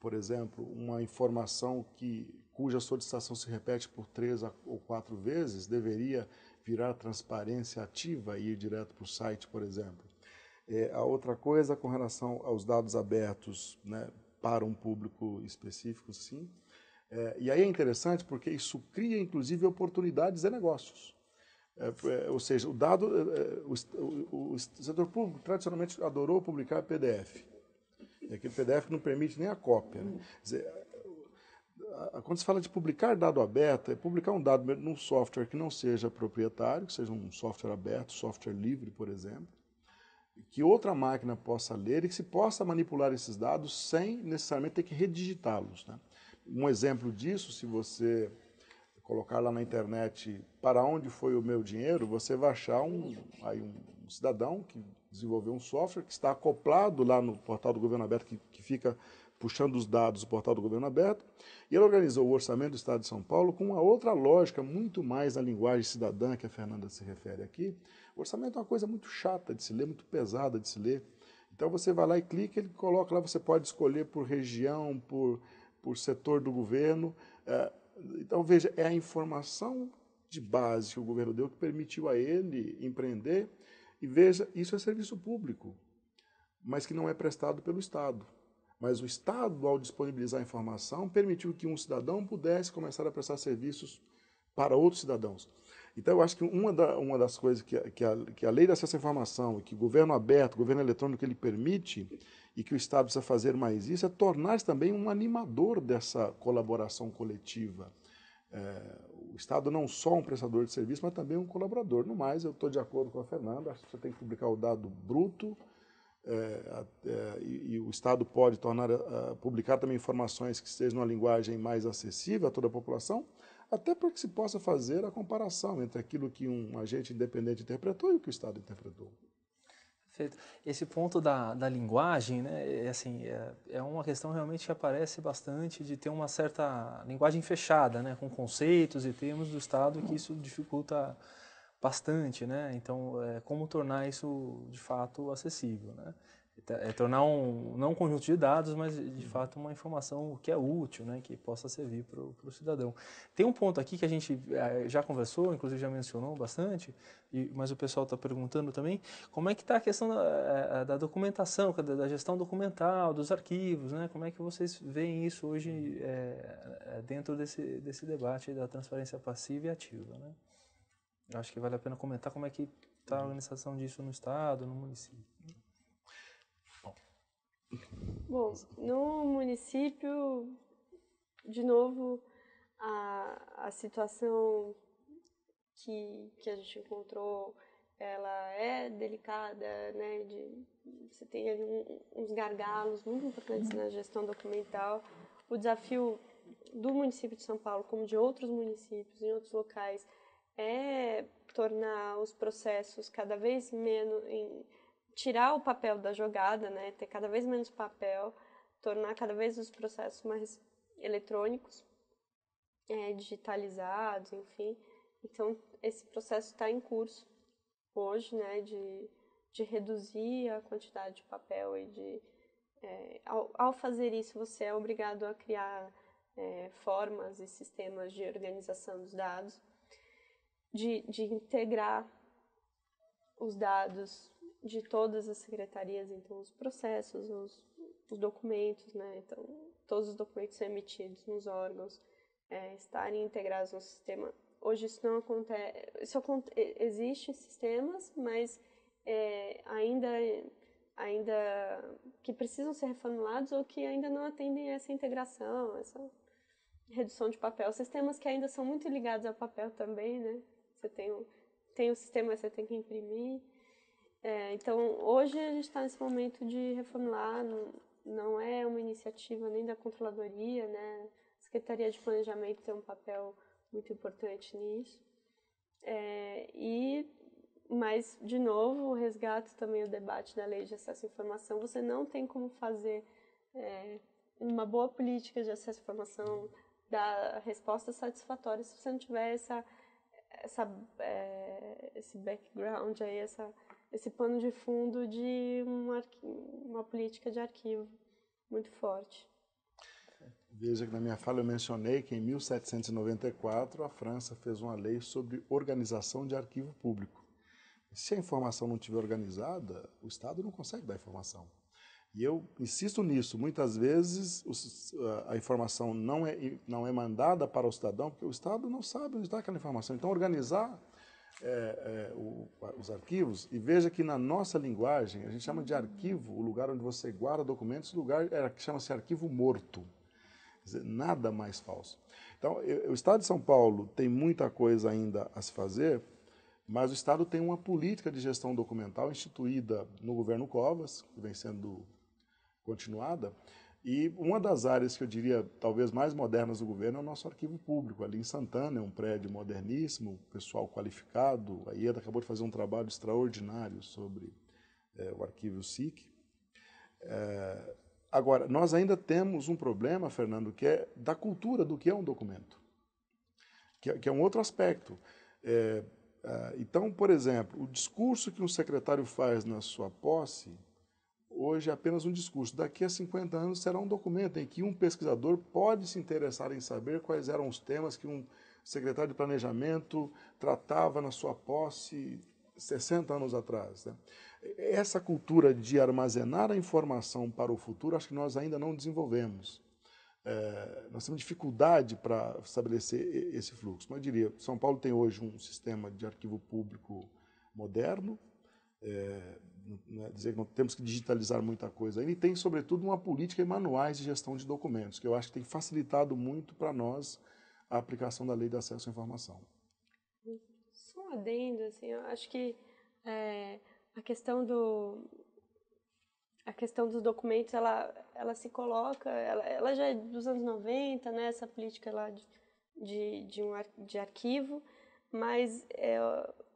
Por exemplo, uma informação que cuja solicitação se repete por três ou quatro vezes, deveria virar transparência ativa e ir direto para o site, por exemplo. É, a outra coisa com relação aos dados abertos né, para um público específico, sim. É, e aí é interessante porque isso cria, inclusive, oportunidades de negócios. É, é, ou seja, o dado, é, é, o, o, o setor público tradicionalmente adorou publicar PDF. E aquele PDF não permite nem a cópia. Né? Quer dizer, quando se fala de publicar dado aberto, é publicar um dado num software que não seja proprietário, que seja um software aberto, software livre, por exemplo, que outra máquina possa ler e que se possa manipular esses dados sem necessariamente ter que redigitá-los. Né? Um exemplo disso, se você colocar lá na internet para onde foi o meu dinheiro, você vai achar um, aí um cidadão que desenvolveu um software que está acoplado lá no portal do governo aberto, que, que fica puxando os dados do portal do Governo Aberto, e ela organizou o orçamento do Estado de São Paulo com uma outra lógica, muito mais na linguagem cidadã que a Fernanda se refere aqui. O orçamento é uma coisa muito chata de se ler, muito pesada de se ler. Então você vai lá e clica, ele coloca lá, você pode escolher por região, por, por setor do governo. É, então veja, é a informação de base que o governo deu que permitiu a ele empreender. E veja, isso é serviço público, mas que não é prestado pelo Estado. Mas o Estado, ao disponibilizar a informação, permitiu que um cidadão pudesse começar a prestar serviços para outros cidadãos. Então, eu acho que uma, da, uma das coisas que, que, a, que a lei de acesso à informação, que o governo aberto, o governo eletrônico, ele permite, e que o Estado precisa fazer mais isso, é tornar-se também um animador dessa colaboração coletiva. É, o Estado não só um prestador de serviço, mas também um colaborador. No mais, eu estou de acordo com a Fernanda, acho que você tem que publicar o dado bruto, é, e, e, o Estado pode tornar é, publicar também informações que sejam uma linguagem mais acessível a toda a população, até para que se possa fazer a comparação entre aquilo que um agente independente interpretou e o que o Estado interpretou. Perfeito. Esse ponto da, da linguagem, né, é, é assim, é, é, uma questão realmente que aparece bastante de ter uma certa linguagem fechada, né, com conceitos e termos do Estado que isso dificulta bastante, né? Então, é, como tornar isso de fato acessível, né? Então, é tornar um, não um conjunto de dados, mas de uhum. fato uma informação que é útil, né, que possa servir para o cidadão. Tem um ponto aqui que a gente é, já conversou, inclusive já mencionou bastante, e, mas o pessoal está perguntando também, como é que está a questão da, é, da documentação, da, da, gestão documental, dos arquivos, né, como é que vocês veem isso hoje uhum. é, é, dentro desse, desse debate da transparência passiva e ativa, né? Acho que vale a pena comentar como é que está a organização disso no estado, no município. Bom, no município, de novo, a, a situação que, que a gente encontrou, ela é delicada, né? De, você tem ali um, uns gargalos muito importantes na gestão documental. O desafio do município de São Paulo, como de outros municípios em outros locais, é tornar os processos cada vez menos. Em, tirar o papel da jogada, né? Ter cada vez menos papel, tornar cada vez os processos mais eletrônicos, é, digitalizados, enfim. Então, esse processo está em curso hoje, né? De, de reduzir a quantidade de papel e de. É, ao, ao, fazer isso, você é obrigado a criar é, formas e sistemas de organização dos dados de, de integrar os dados de todas as secretarias, então os processos, os, os documentos, né? Então, todos os documentos emitidos nos órgãos é, estarem integrados no sistema. Hoje isso não acontece, isso existe sistemas, mas é, ainda ainda que precisam ser reformulados ou que ainda não atendem essa integração, essa redução de papel, sistemas que ainda são muito ligados ao papel também, né? Você tem o, tem o sistema que você tem que imprimir. É, então, hoje a gente está nesse momento de reformular, não, não é uma iniciativa nem da controladoria, né? A Secretaria de Planejamento tem um papel muito importante nisso. É, e, mas, de novo, resgato também o debate da lei de acesso à informação. Você não tem como fazer é, uma boa política de acesso à informação, dar respostas satisfatórias se você não tiver essa essa, é, esse background aí, essa, esse pano de fundo de uma, uma política de arquivo muito forte. Veja que na minha fala eu mencionei que em 1794 a França fez uma lei sobre organização de arquivo público. Se a informação não estiver organizada, o Estado não consegue dar informação. E eu insisto nisso, muitas vezes a informação não é, não é mandada para o cidadão, porque o Estado não sabe onde está aquela informação. Então, organizar é, é, o, os arquivos, e veja que na nossa linguagem, a gente chama de arquivo o lugar onde você guarda documentos, o lugar que chama-se arquivo morto. Dizer, nada mais falso. Então, eu, o Estado de São Paulo tem muita coisa ainda a se fazer, mas o Estado tem uma política de gestão documental instituída no governo Covas, que vem sendo continuada. E uma das áreas que eu diria talvez mais modernas do governo é o nosso arquivo público, ali em Santana, é um prédio moderníssimo, pessoal qualificado. A IEDA acabou de fazer um trabalho extraordinário sobre é, o arquivo SIC. É, agora, nós ainda temos um problema, Fernando, que é da cultura do que é um documento, que é, que é um outro aspecto. É, é, então, por exemplo, o discurso que um secretário faz na sua posse hoje é apenas um discurso. Daqui a 50 anos será um documento em que um pesquisador pode se interessar em saber quais eram os temas que um secretário de planejamento tratava na sua posse 60 anos atrás. Né? Essa cultura de armazenar a informação para o futuro, acho que nós ainda não desenvolvemos. É, nós temos dificuldade para estabelecer esse fluxo. Mas eu diria, São Paulo tem hoje um sistema de arquivo público moderno, é, né, dizer que não, temos que digitalizar muita coisa ainda, e tem, sobretudo, uma política em manuais de gestão de documentos, que eu acho que tem facilitado muito para nós a aplicação da lei de acesso à informação. Só um adendo, assim, eu acho que é, a questão do a questão dos documentos, ela, ela se coloca, ela, ela já é dos anos 90, né, essa política lá de, de, de, um, de arquivo, mas é,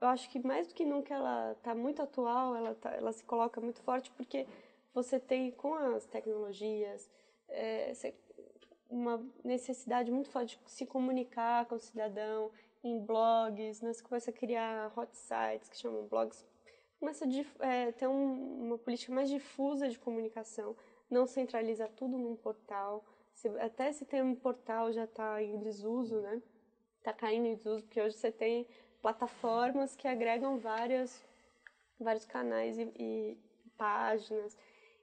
eu acho que mais do que nunca ela está muito atual, ela, tá, ela se coloca muito forte porque você tem com as tecnologias é, uma necessidade muito forte de se comunicar com o cidadão em blogs, né? você começa a criar hot sites que chamam blogs, começa a é, ter um, uma política mais difusa de comunicação, não centraliza tudo num portal, até se tem um portal já está em desuso, né? Está caindo em desuso porque hoje você tem plataformas que agregam várias, vários canais e, e páginas.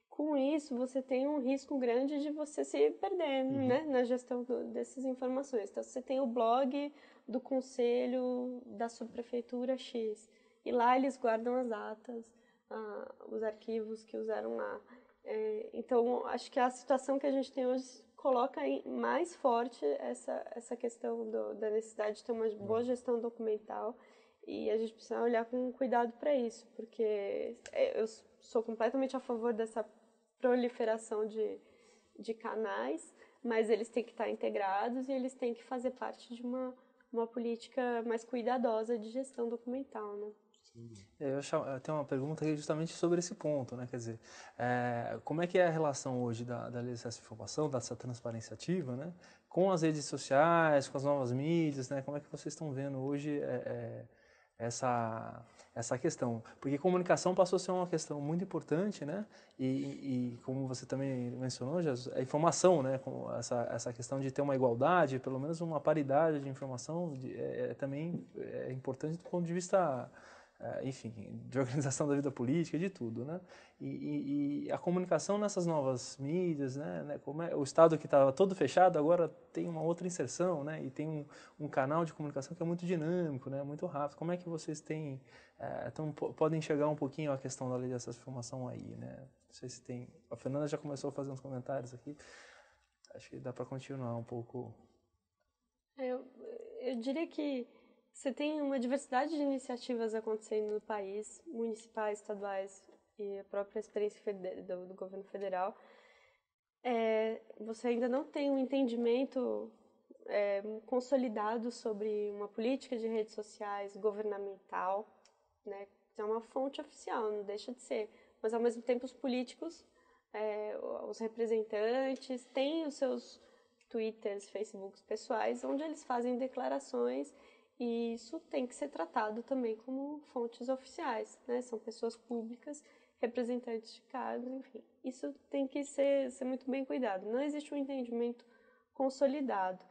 Com isso, você tem um risco grande de você se perder uhum. né, na gestão do, dessas informações. Então, você tem o blog do conselho da subprefeitura X, e lá eles guardam as atas, ah, os arquivos que usaram lá. É, então, acho que a situação que a gente tem hoje coloca mais forte essa, essa questão do, da necessidade de ter uma boa uhum. gestão documental e a gente precisa olhar com cuidado para isso, porque é, eu sou completamente a favor dessa proliferação de, de canais, mas eles têm que estar integrados e eles têm que fazer parte de uma, uma política mais cuidadosa de gestão documental, né? Eu, chamo, eu tenho uma pergunta justamente sobre esse ponto, né? Quer dizer, é, como é que é a relação hoje da, da lei de acesso à informação, dessa transparência ativa, né? Com as redes sociais, com as novas mídias, né? Como é que vocês estão vendo hoje é, é, essa, essa questão? Porque comunicação passou a ser uma questão muito importante, né? E, e como você também mencionou, Jesus, a informação, né? Com essa, essa questão de ter uma igualdade, pelo menos uma paridade de informação, de, é, é também é, é importante do ponto de vista é, enfim, de organização da vida política, de tudo, né? E, e, e a comunicação nessas novas mídias, né? né como é, o Estado que estava todo fechado agora tem uma outra inserção, né? E tem um, um, canal de comunicação que é muito dinâmico, né? Muito rápido. Como é que vocês têm, é, tão, podem chegar um pouquinho à questão da lei de acesso à informação aí, né? Não sei se tem. A Fernanda já começou a fazer uns comentários aqui. Acho que dá para continuar um pouco. Eu, eu diria que você tem uma diversidade de iniciativas acontecendo no país, municipais, estaduais e a própria experiência do, do governo federal. É, você ainda não tem um entendimento é, consolidado sobre uma política de redes sociais governamental, né? É uma fonte oficial, não deixa de ser. Mas ao mesmo tempo os políticos, é, os representantes têm os seus twitters, facebooks pessoais, onde eles fazem declarações e isso tem que ser tratado também como fontes oficiais, né? São pessoas públicas, representantes de cargos, enfim. Isso tem que ser, ser muito bem cuidado. Não existe um entendimento consolidado.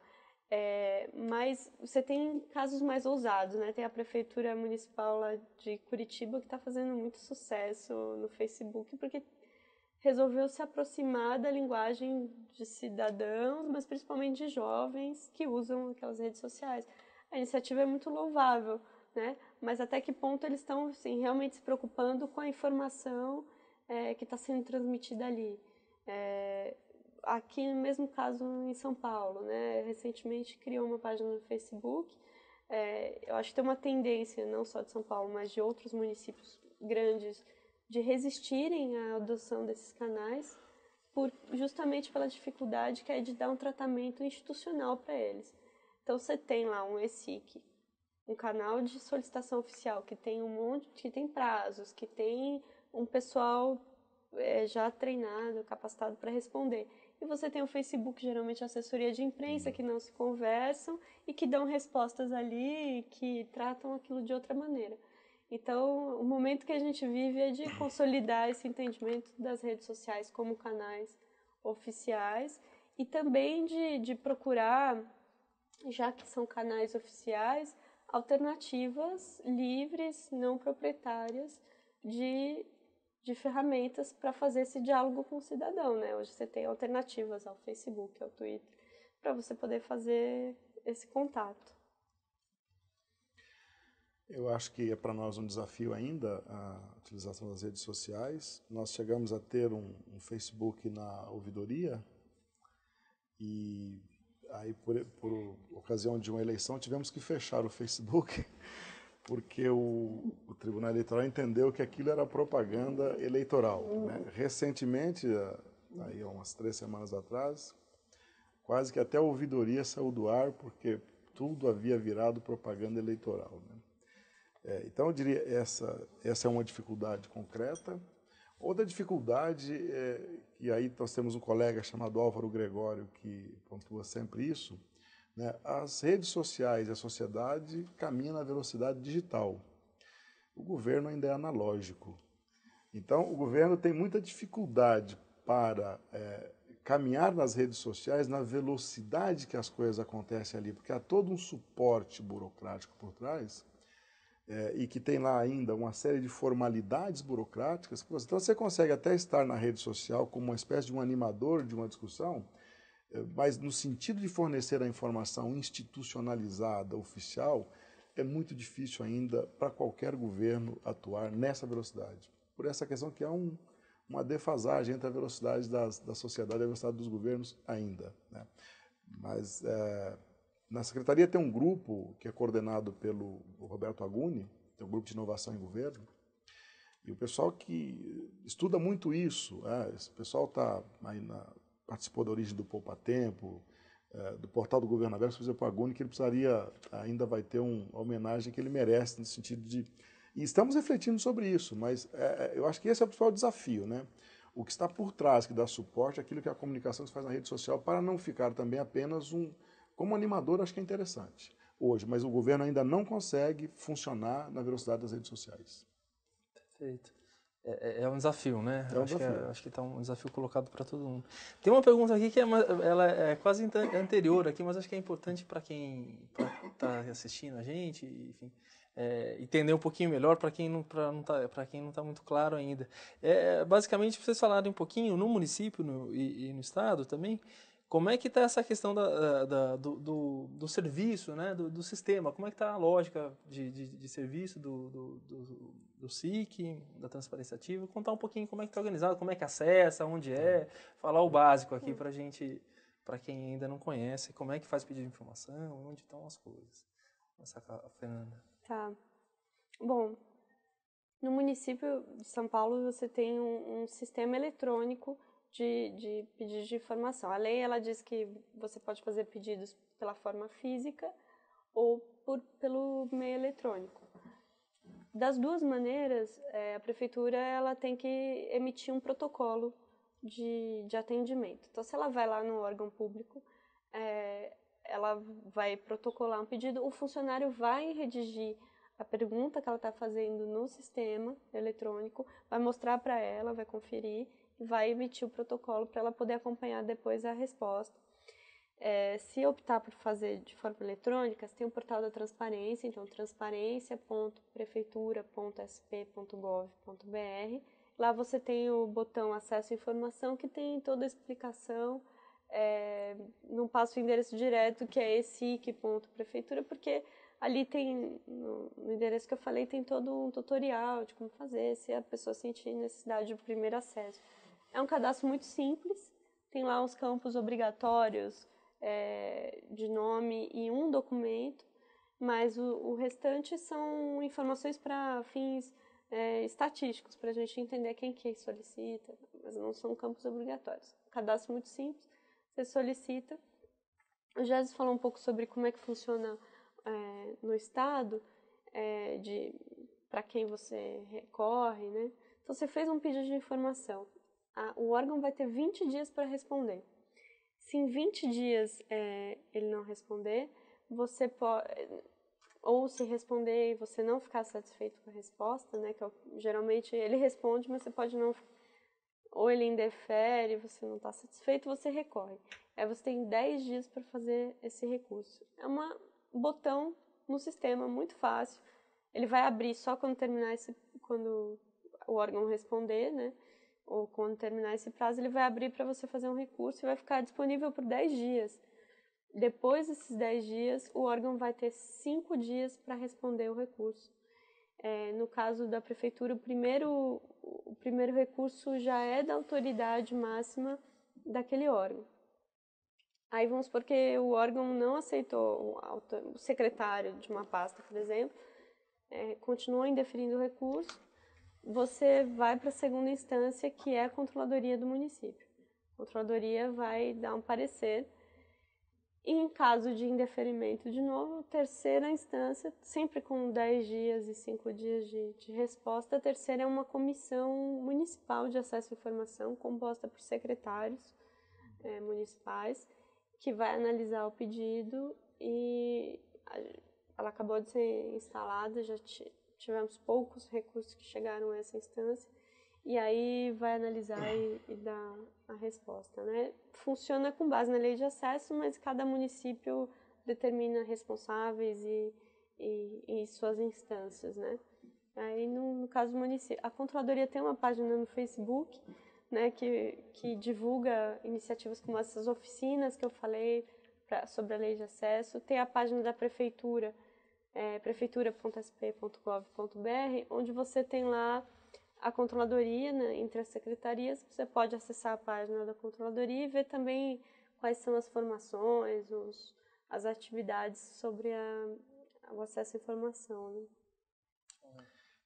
É, mas você tem casos mais ousados, né? Tem a prefeitura municipal lá de Curitiba que está fazendo muito sucesso no Facebook porque resolveu se aproximar da linguagem de cidadãos, mas principalmente de jovens que usam aquelas redes sociais a iniciativa é muito louvável, né? Mas até que ponto eles estão assim, realmente se preocupando com a informação é, que está sendo transmitida ali? É, aqui no mesmo caso em São Paulo, né? Recentemente criou uma página no Facebook. É, eu acho que tem uma tendência não só de São Paulo, mas de outros municípios grandes de resistirem à adoção desses canais, por, justamente pela dificuldade que é de dar um tratamento institucional para eles. Então você tem lá um ESIC, um canal de solicitação oficial que tem um monte, que tem prazos, que tem um pessoal é, já treinado, capacitado para responder. E você tem o Facebook, geralmente assessoria de imprensa, que não se conversam e que dão respostas ali, que tratam aquilo de outra maneira. Então, o momento que a gente vive é de consolidar esse entendimento das redes sociais como canais oficiais e também de, de procurar já que são canais oficiais, alternativas livres, não proprietárias de, de ferramentas para fazer esse diálogo com o cidadão. Né? Hoje você tem alternativas ao Facebook, ao Twitter, para você poder fazer esse contato. Eu acho que é para nós um desafio ainda a utilização das redes sociais. Nós chegamos a ter um, um Facebook na ouvidoria e aí por, por, ocasião de uma eleição tivemos que fechar o Facebook porque o, o Tribunal Eleitoral entendeu que aquilo era propaganda eleitoral. Né? Recentemente, aí há umas três semanas atrás, quase que até a ouvidoria saiu do ar porque tudo havia virado propaganda eleitoral. Né? É, então eu diria essa essa é uma dificuldade concreta. Outra dificuldade é, e aí nós temos um colega chamado Álvaro Gregório que pontua sempre isso, né? as redes sociais e a sociedade caminham na velocidade digital. O governo ainda é analógico. Então, o governo tem muita dificuldade para é, caminhar nas redes sociais na velocidade que as coisas acontecem ali, porque há todo um suporte burocrático por trás é, e que tem lá ainda uma série de formalidades burocráticas, então você consegue até estar na rede social como uma espécie de um animador de uma discussão, eh, mas no sentido de fornecer a informação institucionalizada, oficial, é muito difícil ainda para qualquer governo atuar nessa velocidade. Por essa questão que há é um, uma defasagem entre a velocidade das, da sociedade e a velocidade dos governos ainda. Né? Mas é, na secretaria tem um grupo que é coordenado pelo Roberto Aguni, que é um grupo de inovação em governo, e o pessoal que estuda muito isso, é, esse pessoal tá aí na, participou da origem do Poupa Tempo, é, do portal do Governo Aberto, por para o Aguni, que ele precisaria, ainda vai ter uma homenagem que ele merece, no sentido de. E estamos refletindo sobre isso, mas é, é, eu acho que esse é o principal desafio, né? O que está por trás, que dá suporte, é aquilo que a comunicação se faz na rede social, para não ficar também apenas um, como animador, acho que é interessante hoje, mas o governo ainda não consegue funcionar na velocidade das redes sociais. Perfeito. É, é, é um desafio, né? É um acho, desafio. Que é, acho que está um desafio colocado para todo mundo. Tem uma pergunta aqui que é, ela é quase anterior aqui, mas acho que é importante para quem está tá assistindo a gente, enfim, é, entender um pouquinho melhor para quem não está, não tá, para quem não está muito claro ainda. É, basicamente, vocês falaram um pouquinho no município no, e, e no estado também como é que está essa questão da, da, do, do, do, serviço, né? do, do sistema? Como é que está a lógica de, de, de serviço do, do, do, do, SIC, da transparência ativa? Contar um pouquinho como é que está organizado, como é que acessa, onde é, hum. falar o básico aqui hum. para gente, para quem ainda não conhece, como é que faz pedido de informação, onde estão as coisas. Começar a Fernanda. Tá. Bom, no município de São Paulo você tem um, um sistema eletrônico de, de pedidos de informação. A lei ela diz que você pode fazer pedidos pela forma física ou por, pelo meio eletrônico. Das duas maneiras, é, a prefeitura ela tem que emitir um protocolo de, de atendimento. Então, se ela vai lá no órgão público, é, ela vai protocolar um pedido, o funcionário vai redigir a pergunta que ela está fazendo no sistema eletrônico, vai mostrar para ela, vai conferir vai emitir o protocolo para ela poder acompanhar depois a resposta. É, se optar por fazer de forma eletrônica, tem o portal da transparência, então transparência.prefeitura.sp.gov.br. Lá você tem o botão acesso à informação que tem toda a explicação. É, não passa o endereço direto que é esic.prefeitura, porque ali tem, no, no endereço que eu falei, tem todo um tutorial de como fazer, se a pessoa sentir necessidade do primeiro acesso. É um cadastro muito simples, tem lá os campos obrigatórios é, de nome e um documento, mas o, o restante são informações para fins é, estatísticos, para a gente entender quem que solicita, mas não são campos obrigatórios. cadastro muito simples, você solicita. O Jesus falou um pouco sobre como é que funciona é, no estado, é, de para quem você recorre, né? Então você fez um pedido de informação a, o órgão vai ter 20 dias para responder. Se em 20 dias é, ele não responder, você pode. Ou se responder e você não ficar satisfeito com a resposta, né? Que eu, é geralmente ele responde, mas você pode não. Ou ele indefere, você não está satisfeito, você recorre. Aí é, você tem 10 dias para fazer esse recurso. É um botão no sistema, muito fácil. Ele vai abrir só quando terminar esse. quando o órgão responder, né? ou quando terminar esse prazo, ele vai abrir para você fazer um recurso e vai ficar disponível por 10 dias. Depois desses 10 dias, o órgão vai ter 5 dias para responder o recurso. É, no caso da prefeitura, o primeiro, o primeiro recurso já é da autoridade máxima daquele órgão. Aí vamos supor que o órgão não aceitou, o secretário de uma pasta, por exemplo, é, indeferindo o recurso, você vai para a segunda instância, que é a controladoria do município. A controladoria vai dar um parecer. E em caso de indeferimento, de novo, terceira instância, sempre com 10 dias e 5 dias de, de resposta. A terceira é uma comissão municipal de acesso à informação, composta por secretários é, municipais, que vai analisar o pedido e ela acabou de ser instalada, já tivemos poucos recursos que chegaram a essa instância e aí vai analisar e, e dar a resposta, né? Funciona com base na lei de acesso, mas cada município determina responsáveis e, e, e suas instâncias, né? Aí no, no, caso do município, a controladoria tem uma página no Facebook, né, que que divulga iniciativas como essas oficinas que eu falei pra, sobre a lei de acesso, tem a página da prefeitura é, prefeitura.sp.gov.br, onde você tem lá a controladoria né, entre as secretarias. Você pode acessar a página da controladoria e ver também quais são as formações, os, as atividades sobre a, o acesso à informação. Né?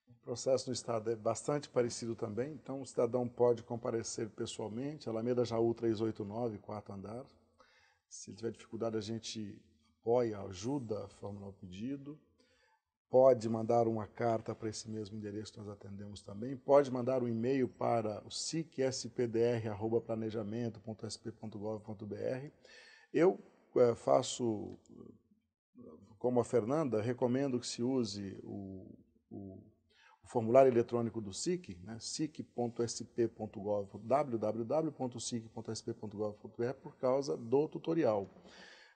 O processo do Estado é bastante parecido também, então o cidadão pode comparecer pessoalmente, Alameda Jaú 389, quarto andar. Se ele tiver dificuldade, a gente apoia, ajuda a formular o pedido, pode mandar uma carta para esse mesmo endereço que nós atendemos também, pode mandar um e-mail para o sicspdr.planejamento.sp.gov.br. Eu eh, faço, como a Fernanda, recomendo que se use o, o, o formulário eletrônico do SIC, né, sic.sp.gov, www.sic.sp.gov.br, por causa do tutorial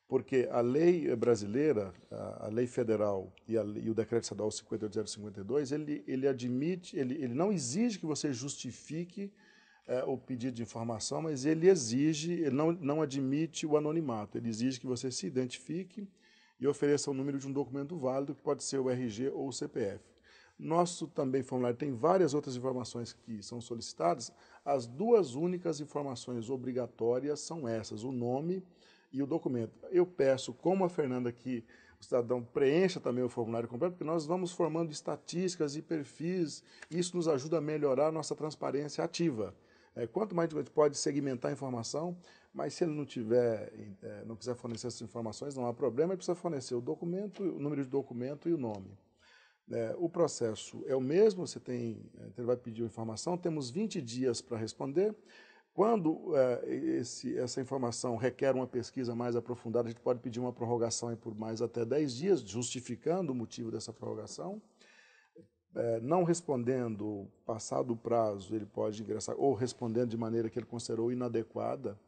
porque a lei brasileira, a, a lei federal e, a, e, o decreto estadual 58052, ele, ele admite, ele, ele não exige que você justifique é, o pedido de informação, mas ele exige, ele não, não admite o anonimato, ele exige que você se identifique e ofereça o número de um documento válido, que pode ser o RG ou o CPF. Nosso também formulário tem várias outras informações que são solicitadas. As duas únicas informações obrigatórias são essas: o nome e o documento. Eu peço, como a Fernanda aqui, o cidadão preencha também o formulário completo, porque nós vamos formando estatísticas e perfis, e isso nos ajuda a melhorar a nossa transparência ativa. É, quanto mais a gente pode segmentar a informação, mas se ele não tiver, é, não quiser fornecer essas informações, não há problema, ele precisa fornecer o documento, o número de documento e o nome. É, o processo é o mesmo, você tem, é, ele vai pedir uma informação, temos 20 dias para responder, quando eh, esse, essa informação requer uma pesquisa mais aprofundada, a gente pode pedir uma prorrogação por mais até 10 dias, justificando o motivo dessa prorrogação. Eh, não respondendo, passado o prazo, ele pode ingressar, ou respondendo de maneira que ele considerou inadequada,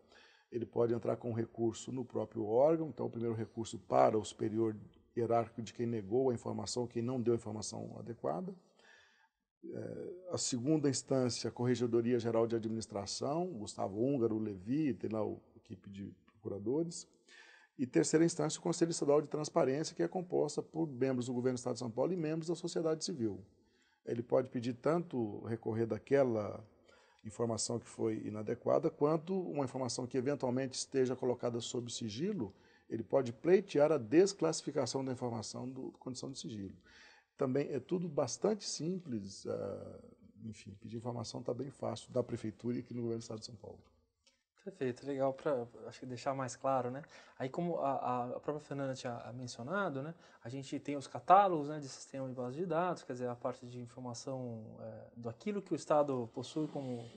ele pode entrar com recurso no próprio órgão, então o primeiro recurso para o superior hierárquico de quem negou a informação, quem não deu a informação adequada. É, a segunda instância, a Corregedoria Geral de Administração, Gustavo Húngaro, Levi, tem lá a equipe de procuradores. E terceira instância, o Conselho Estadual de Transparência, que é composta por membros do Governo do Estado de São Paulo e membros da sociedade civil. Ele pode pedir tanto recorrer daquela informação que foi inadequada, quanto uma informação que eventualmente esteja colocada sob sigilo, ele pode pleitear a desclassificação da informação do condição de sigilo. Também é tudo bastante simples, uh, enfim, pedir informação está bem fácil da prefeitura e aqui no governo do estado de São Paulo. Perfeito, legal para acho que deixar mais claro, né? Aí como a, a própria Fernanda tinha eh, mencionado, né? A gente tem os catálogos, né, de sistema de base de dados, quer dizer, a parte de informação é, do aquilo que o Estado possui como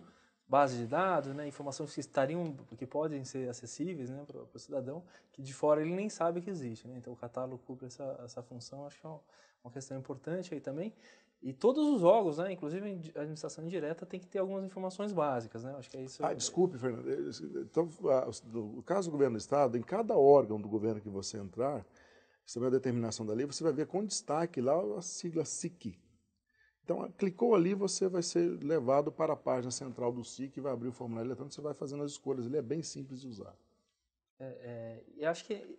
base de dados, né, informações que estariam, que podem ser acessíveis, né, para o cidadão, que de fora ele nem sabe que existe, né? Então o catálogo cumpre essa, essa função, acho que é um, uma questão importante aí também. E todos os jogos, né? Inclusive a administração indireta tem que ter algumas informações básicas, né? Acho que é isso. Ah, desculpe, Fernando. Eh, então, no ah, caso do governo do estado, em cada órgão do governo que você entrar, você a determinação da lei, você vai ver com destaque lá a sigla SIC. Então, ah, clicou ali, você vai ser levado para a página central do SIC, vai abrir o formulário eletrônico, você vai fazendo as escolhas. Ele é bem simples de usar. É, é, eu acho que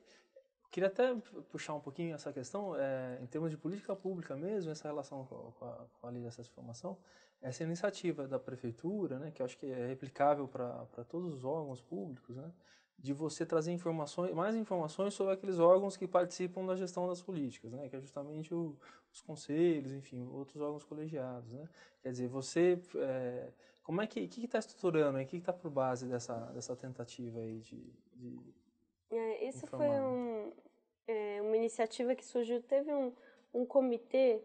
Queria até puxar um pouquinho essa questão, é, em termos de política pública mesmo, essa relação com, a, com a, Lei de Acesso à Informação, essa iniciativa da Prefeitura, né, que acho que é replicável para todos os órgãos públicos, né, de você trazer informações, mais informações sobre aqueles órgãos que participam da gestão das políticas, né, que é justamente o, os conselhos, enfim, outros órgãos colegiados. Né. Quer dizer, você... É, como é que está estruturando, o que está por base dessa, dessa tentativa aí de, de é, isso foi um, é, uma iniciativa que surgiu, teve um, um comitê,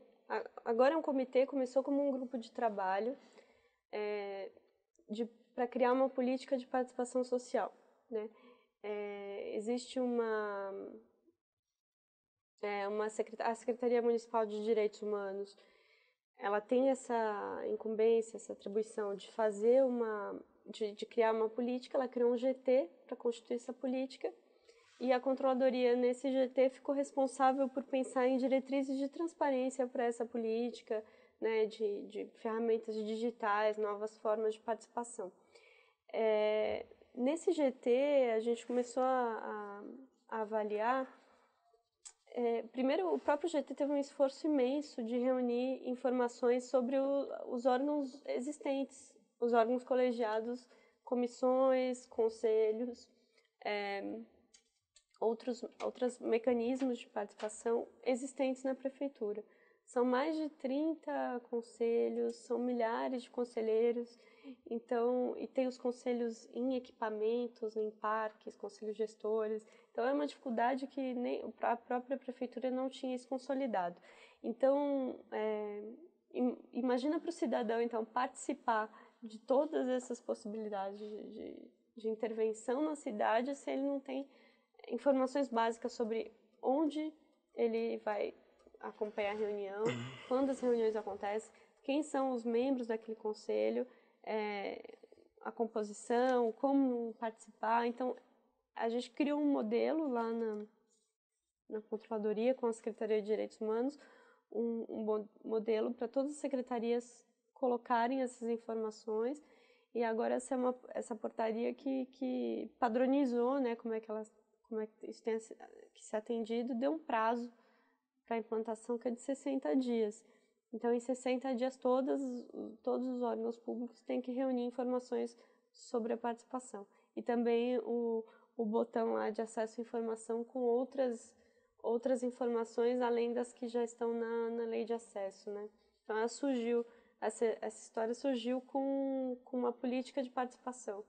agora é um comitê, começou como um grupo de trabalho é, para criar uma política de participação social. Né? É, existe uma, é, uma secretaria, a Secretaria Municipal de Direitos Humanos, ela tem essa incumbência, essa atribuição de fazer uma, de, de criar uma política, ela criou um GT para constituir essa política e a controladoria nesse GT ficou responsável por pensar em diretrizes de transparência para essa política, né, de, de, ferramentas digitais, novas formas de participação. É, nesse GT, a gente começou a, a, a avaliar. É, primeiro, o próprio GT teve um esforço imenso de reunir informações sobre o, os órgãos existentes, os órgãos colegiados, comissões, conselhos. É, outros, outros mecanismos de participação existentes na prefeitura. São mais de 30 conselhos, são milhares de conselheiros, então, e tem os conselhos em equipamentos, em parques, conselhos gestores. Então, é uma dificuldade que nem a própria prefeitura não tinha isso consolidado. Então, é, imagina para o cidadão, então, participar de todas essas possibilidades de, de, de intervenção na cidade se ele não tem informações básicas sobre onde ele vai acompanhar a reunião, uhum. quando as reuniões acontecem, quem são os membros daquele conselho, é, a composição, como participar. Então, a gente criou um modelo lá na, na controladoria com a Secretaria de Direitos Humanos, um, um modelo para todas as secretarias colocarem essas informações. E agora essa é uma, essa portaria que, que padronizou, né, como é que elas como é que isso tem que ser atendido, deu um prazo para implantação que é de 60 dias. Então, em 60 dias, todas, todos os órgãos públicos têm que reunir informações sobre a participação. E também o, o botão lá de acesso à informação com outras, outras informações além das que já estão na, na lei de acesso. Né? Então, ela surgiu, essa, essa história surgiu com, com uma política de participação.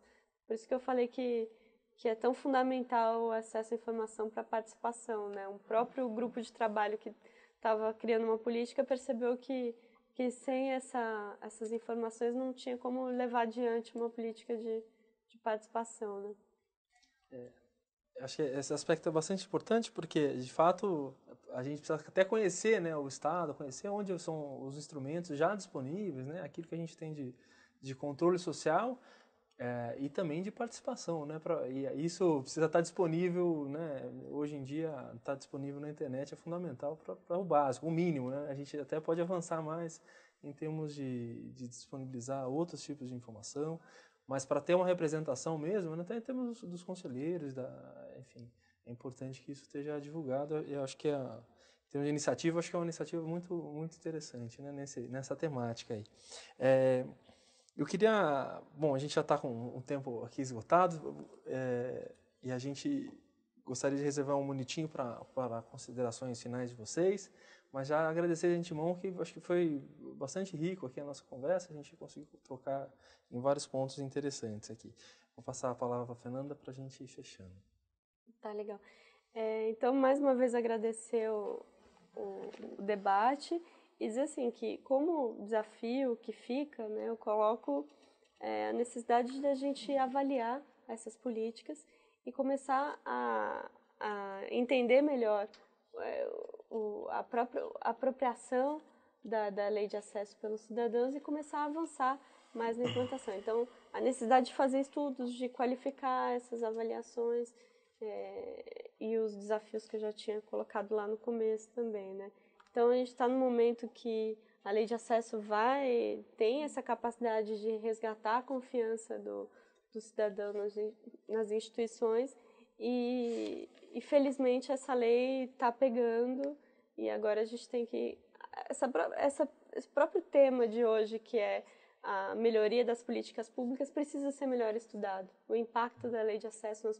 Por isso que eu falei que que é tão fundamental o acesso à informação para a participação. Né? Um próprio grupo de trabalho que estava criando uma política percebeu que, que sem essa, essas informações não tinha como levar adiante uma política de, de participação. Né? É, acho que esse aspecto é bastante importante porque, de fato, a gente precisa até conhecer né, o Estado, conhecer onde são os instrumentos já disponíveis, né, aquilo que a gente tem de, de controle social é, e também de participação, né? Pra, isso precisa estar tá disponível, né? Hoje em dia, estar tá disponível na internet é fundamental para o básico, o mínimo, né? A gente até pode avançar mais em termos de, de disponibilizar outros tipos de informação, mas para ter uma representação mesmo, né? até em termos dos, dos conselheiros, da, enfim, é importante que isso esteja divulgado. Eu acho que, a, é, em termos de iniciativa, acho que é uma iniciativa muito, muito interessante, né? Nesse, nessa temática aí. É, eu queria. Bom, a gente já está com um tempo aqui esgotado é, e a gente gostaria de reservar um minutinho para considerações finais de vocês, mas já agradecer de antemão que acho que foi bastante rico aqui a nossa conversa, a gente conseguiu trocar em vários pontos interessantes aqui. Vou passar a palavra para a Fernanda para a gente ir fechando. Tá legal. É, então, mais uma vez, agradecer o, o debate e dizer assim que como desafio que fica, né, eu coloco é, a necessidade da gente avaliar essas políticas e começar a, a entender melhor é, o, a própria apropriação da, da lei de acesso pelos cidadãos e começar a avançar mais na implantação. Então, a necessidade de fazer estudos, de qualificar essas avaliações é, e os desafios que eu já tinha colocado lá no começo também, né? Então, a gente está num momento que a lei de acesso vai, tem essa capacidade de resgatar a confiança do, do cidadão nas, nas instituições e, e, felizmente, essa lei está pegando e agora a gente tem que... Essa, essa, esse próprio tema de hoje, que é a melhoria das políticas públicas, precisa ser melhor estudado. O impacto da lei de acesso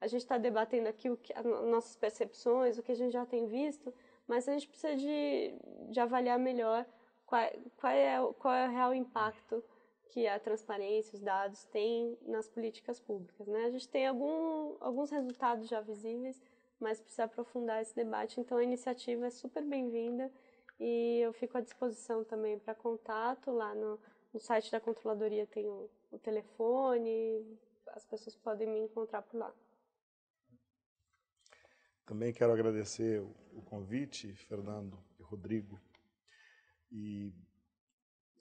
a gente está debatendo aqui o que, as nossas percepções, o que a gente já tem visto, mas a gente precisa de, de avaliar melhor qual, qual, é, qual é o real impacto que a transparência, os dados têm nas políticas públicas. Né? A gente tem algum, alguns resultados já visíveis, mas precisa aprofundar esse debate, então a iniciativa é super bem-vinda e eu fico à disposição também para contato lá no, no, site da controladoria tem o, o telefone, as pessoas podem me encontrar por lá. Também quero agradecer o convite, Fernando e Rodrigo. E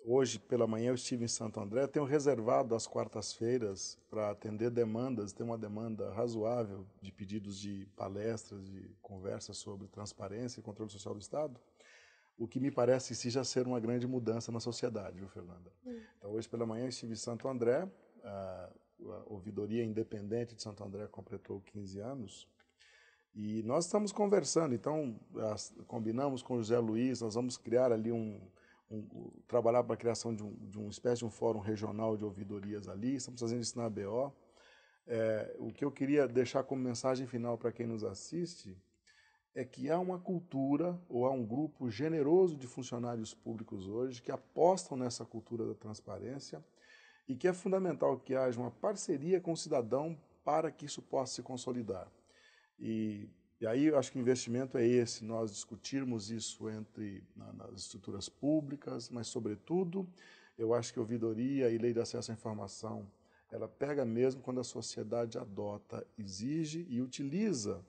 hoje pela manhã eu estive em Santo André. Tenho reservado as quartas-feiras para atender demandas. Tem uma demanda razoável de pedidos de palestras, de conversas sobre transparência e controle social do Estado. O que me parece em si já ser uma grande mudança na sociedade, viu, Fernanda? Hum. Então, hoje pela manhã eu estive em Santo André. A, a Ouvidoria Independente de Santo André completou 15 anos. E nós estamos conversando, então as, combinamos com o José Luiz, nós vamos criar ali um, um trabalhar para a criação de, um, de uma espécie de um fórum regional de ouvidorias ali, estamos fazendo isso na BO. É, o que eu queria deixar como mensagem final para quem nos assiste é que há uma cultura ou há um grupo generoso de funcionários públicos hoje que apostam nessa cultura da transparência e que é fundamental que haja uma parceria com o cidadão para que isso possa se consolidar. E, e aí eu acho que o investimento é esse, nós discutirmos isso entre na, nas estruturas públicas, mas sobretudo eu acho que a ouvidoria e lei de acesso à informação ela pega mesmo quando a sociedade adota, exige e utiliza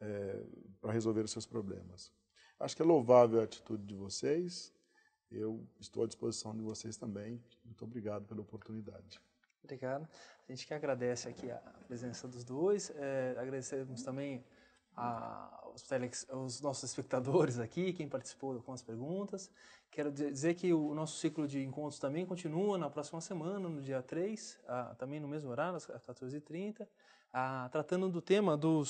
é, eh, para resolver os seus problemas. Acho que é louvável a atitude de vocês. Eu estou à disposição de vocês também. Muito obrigado pela oportunidade. Obrigado. A gente que agradece aqui a presença dos dois. É, agradecemos também a, os, telex, os nossos espectadores aqui, quem participou com as perguntas. Quero dizer que o nosso ciclo de encontros também continua na próxima semana, no dia 3, a, ah, também no mesmo horário, às 14h30 tratando do tema do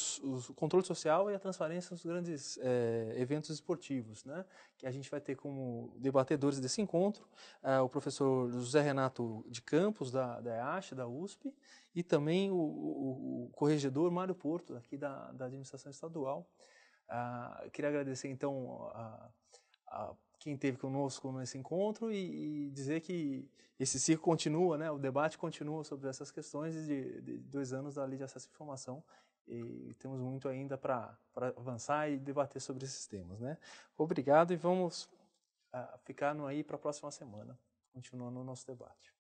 controle social e a transparência nos grandes eh, eventos esportivos, né? que a gente vai ter como debatedores desse encontro eh, o professor José Renato de Campos, da, da EASH, da USP, e também o, o, o corregedor Mário Porto, aqui da, da administração estadual. Ah, queria agradecer, então, a, a quem teve conosco nesse encontro e, e, dizer que esse circo continua, né? O debate continua sobre essas questões de, de dois anos da lei de acesso à informação e temos muito ainda para avançar e debater sobre esses temas, né? Obrigado e vamos uh, ficar no aí para a próxima semana, continuando o nosso debate.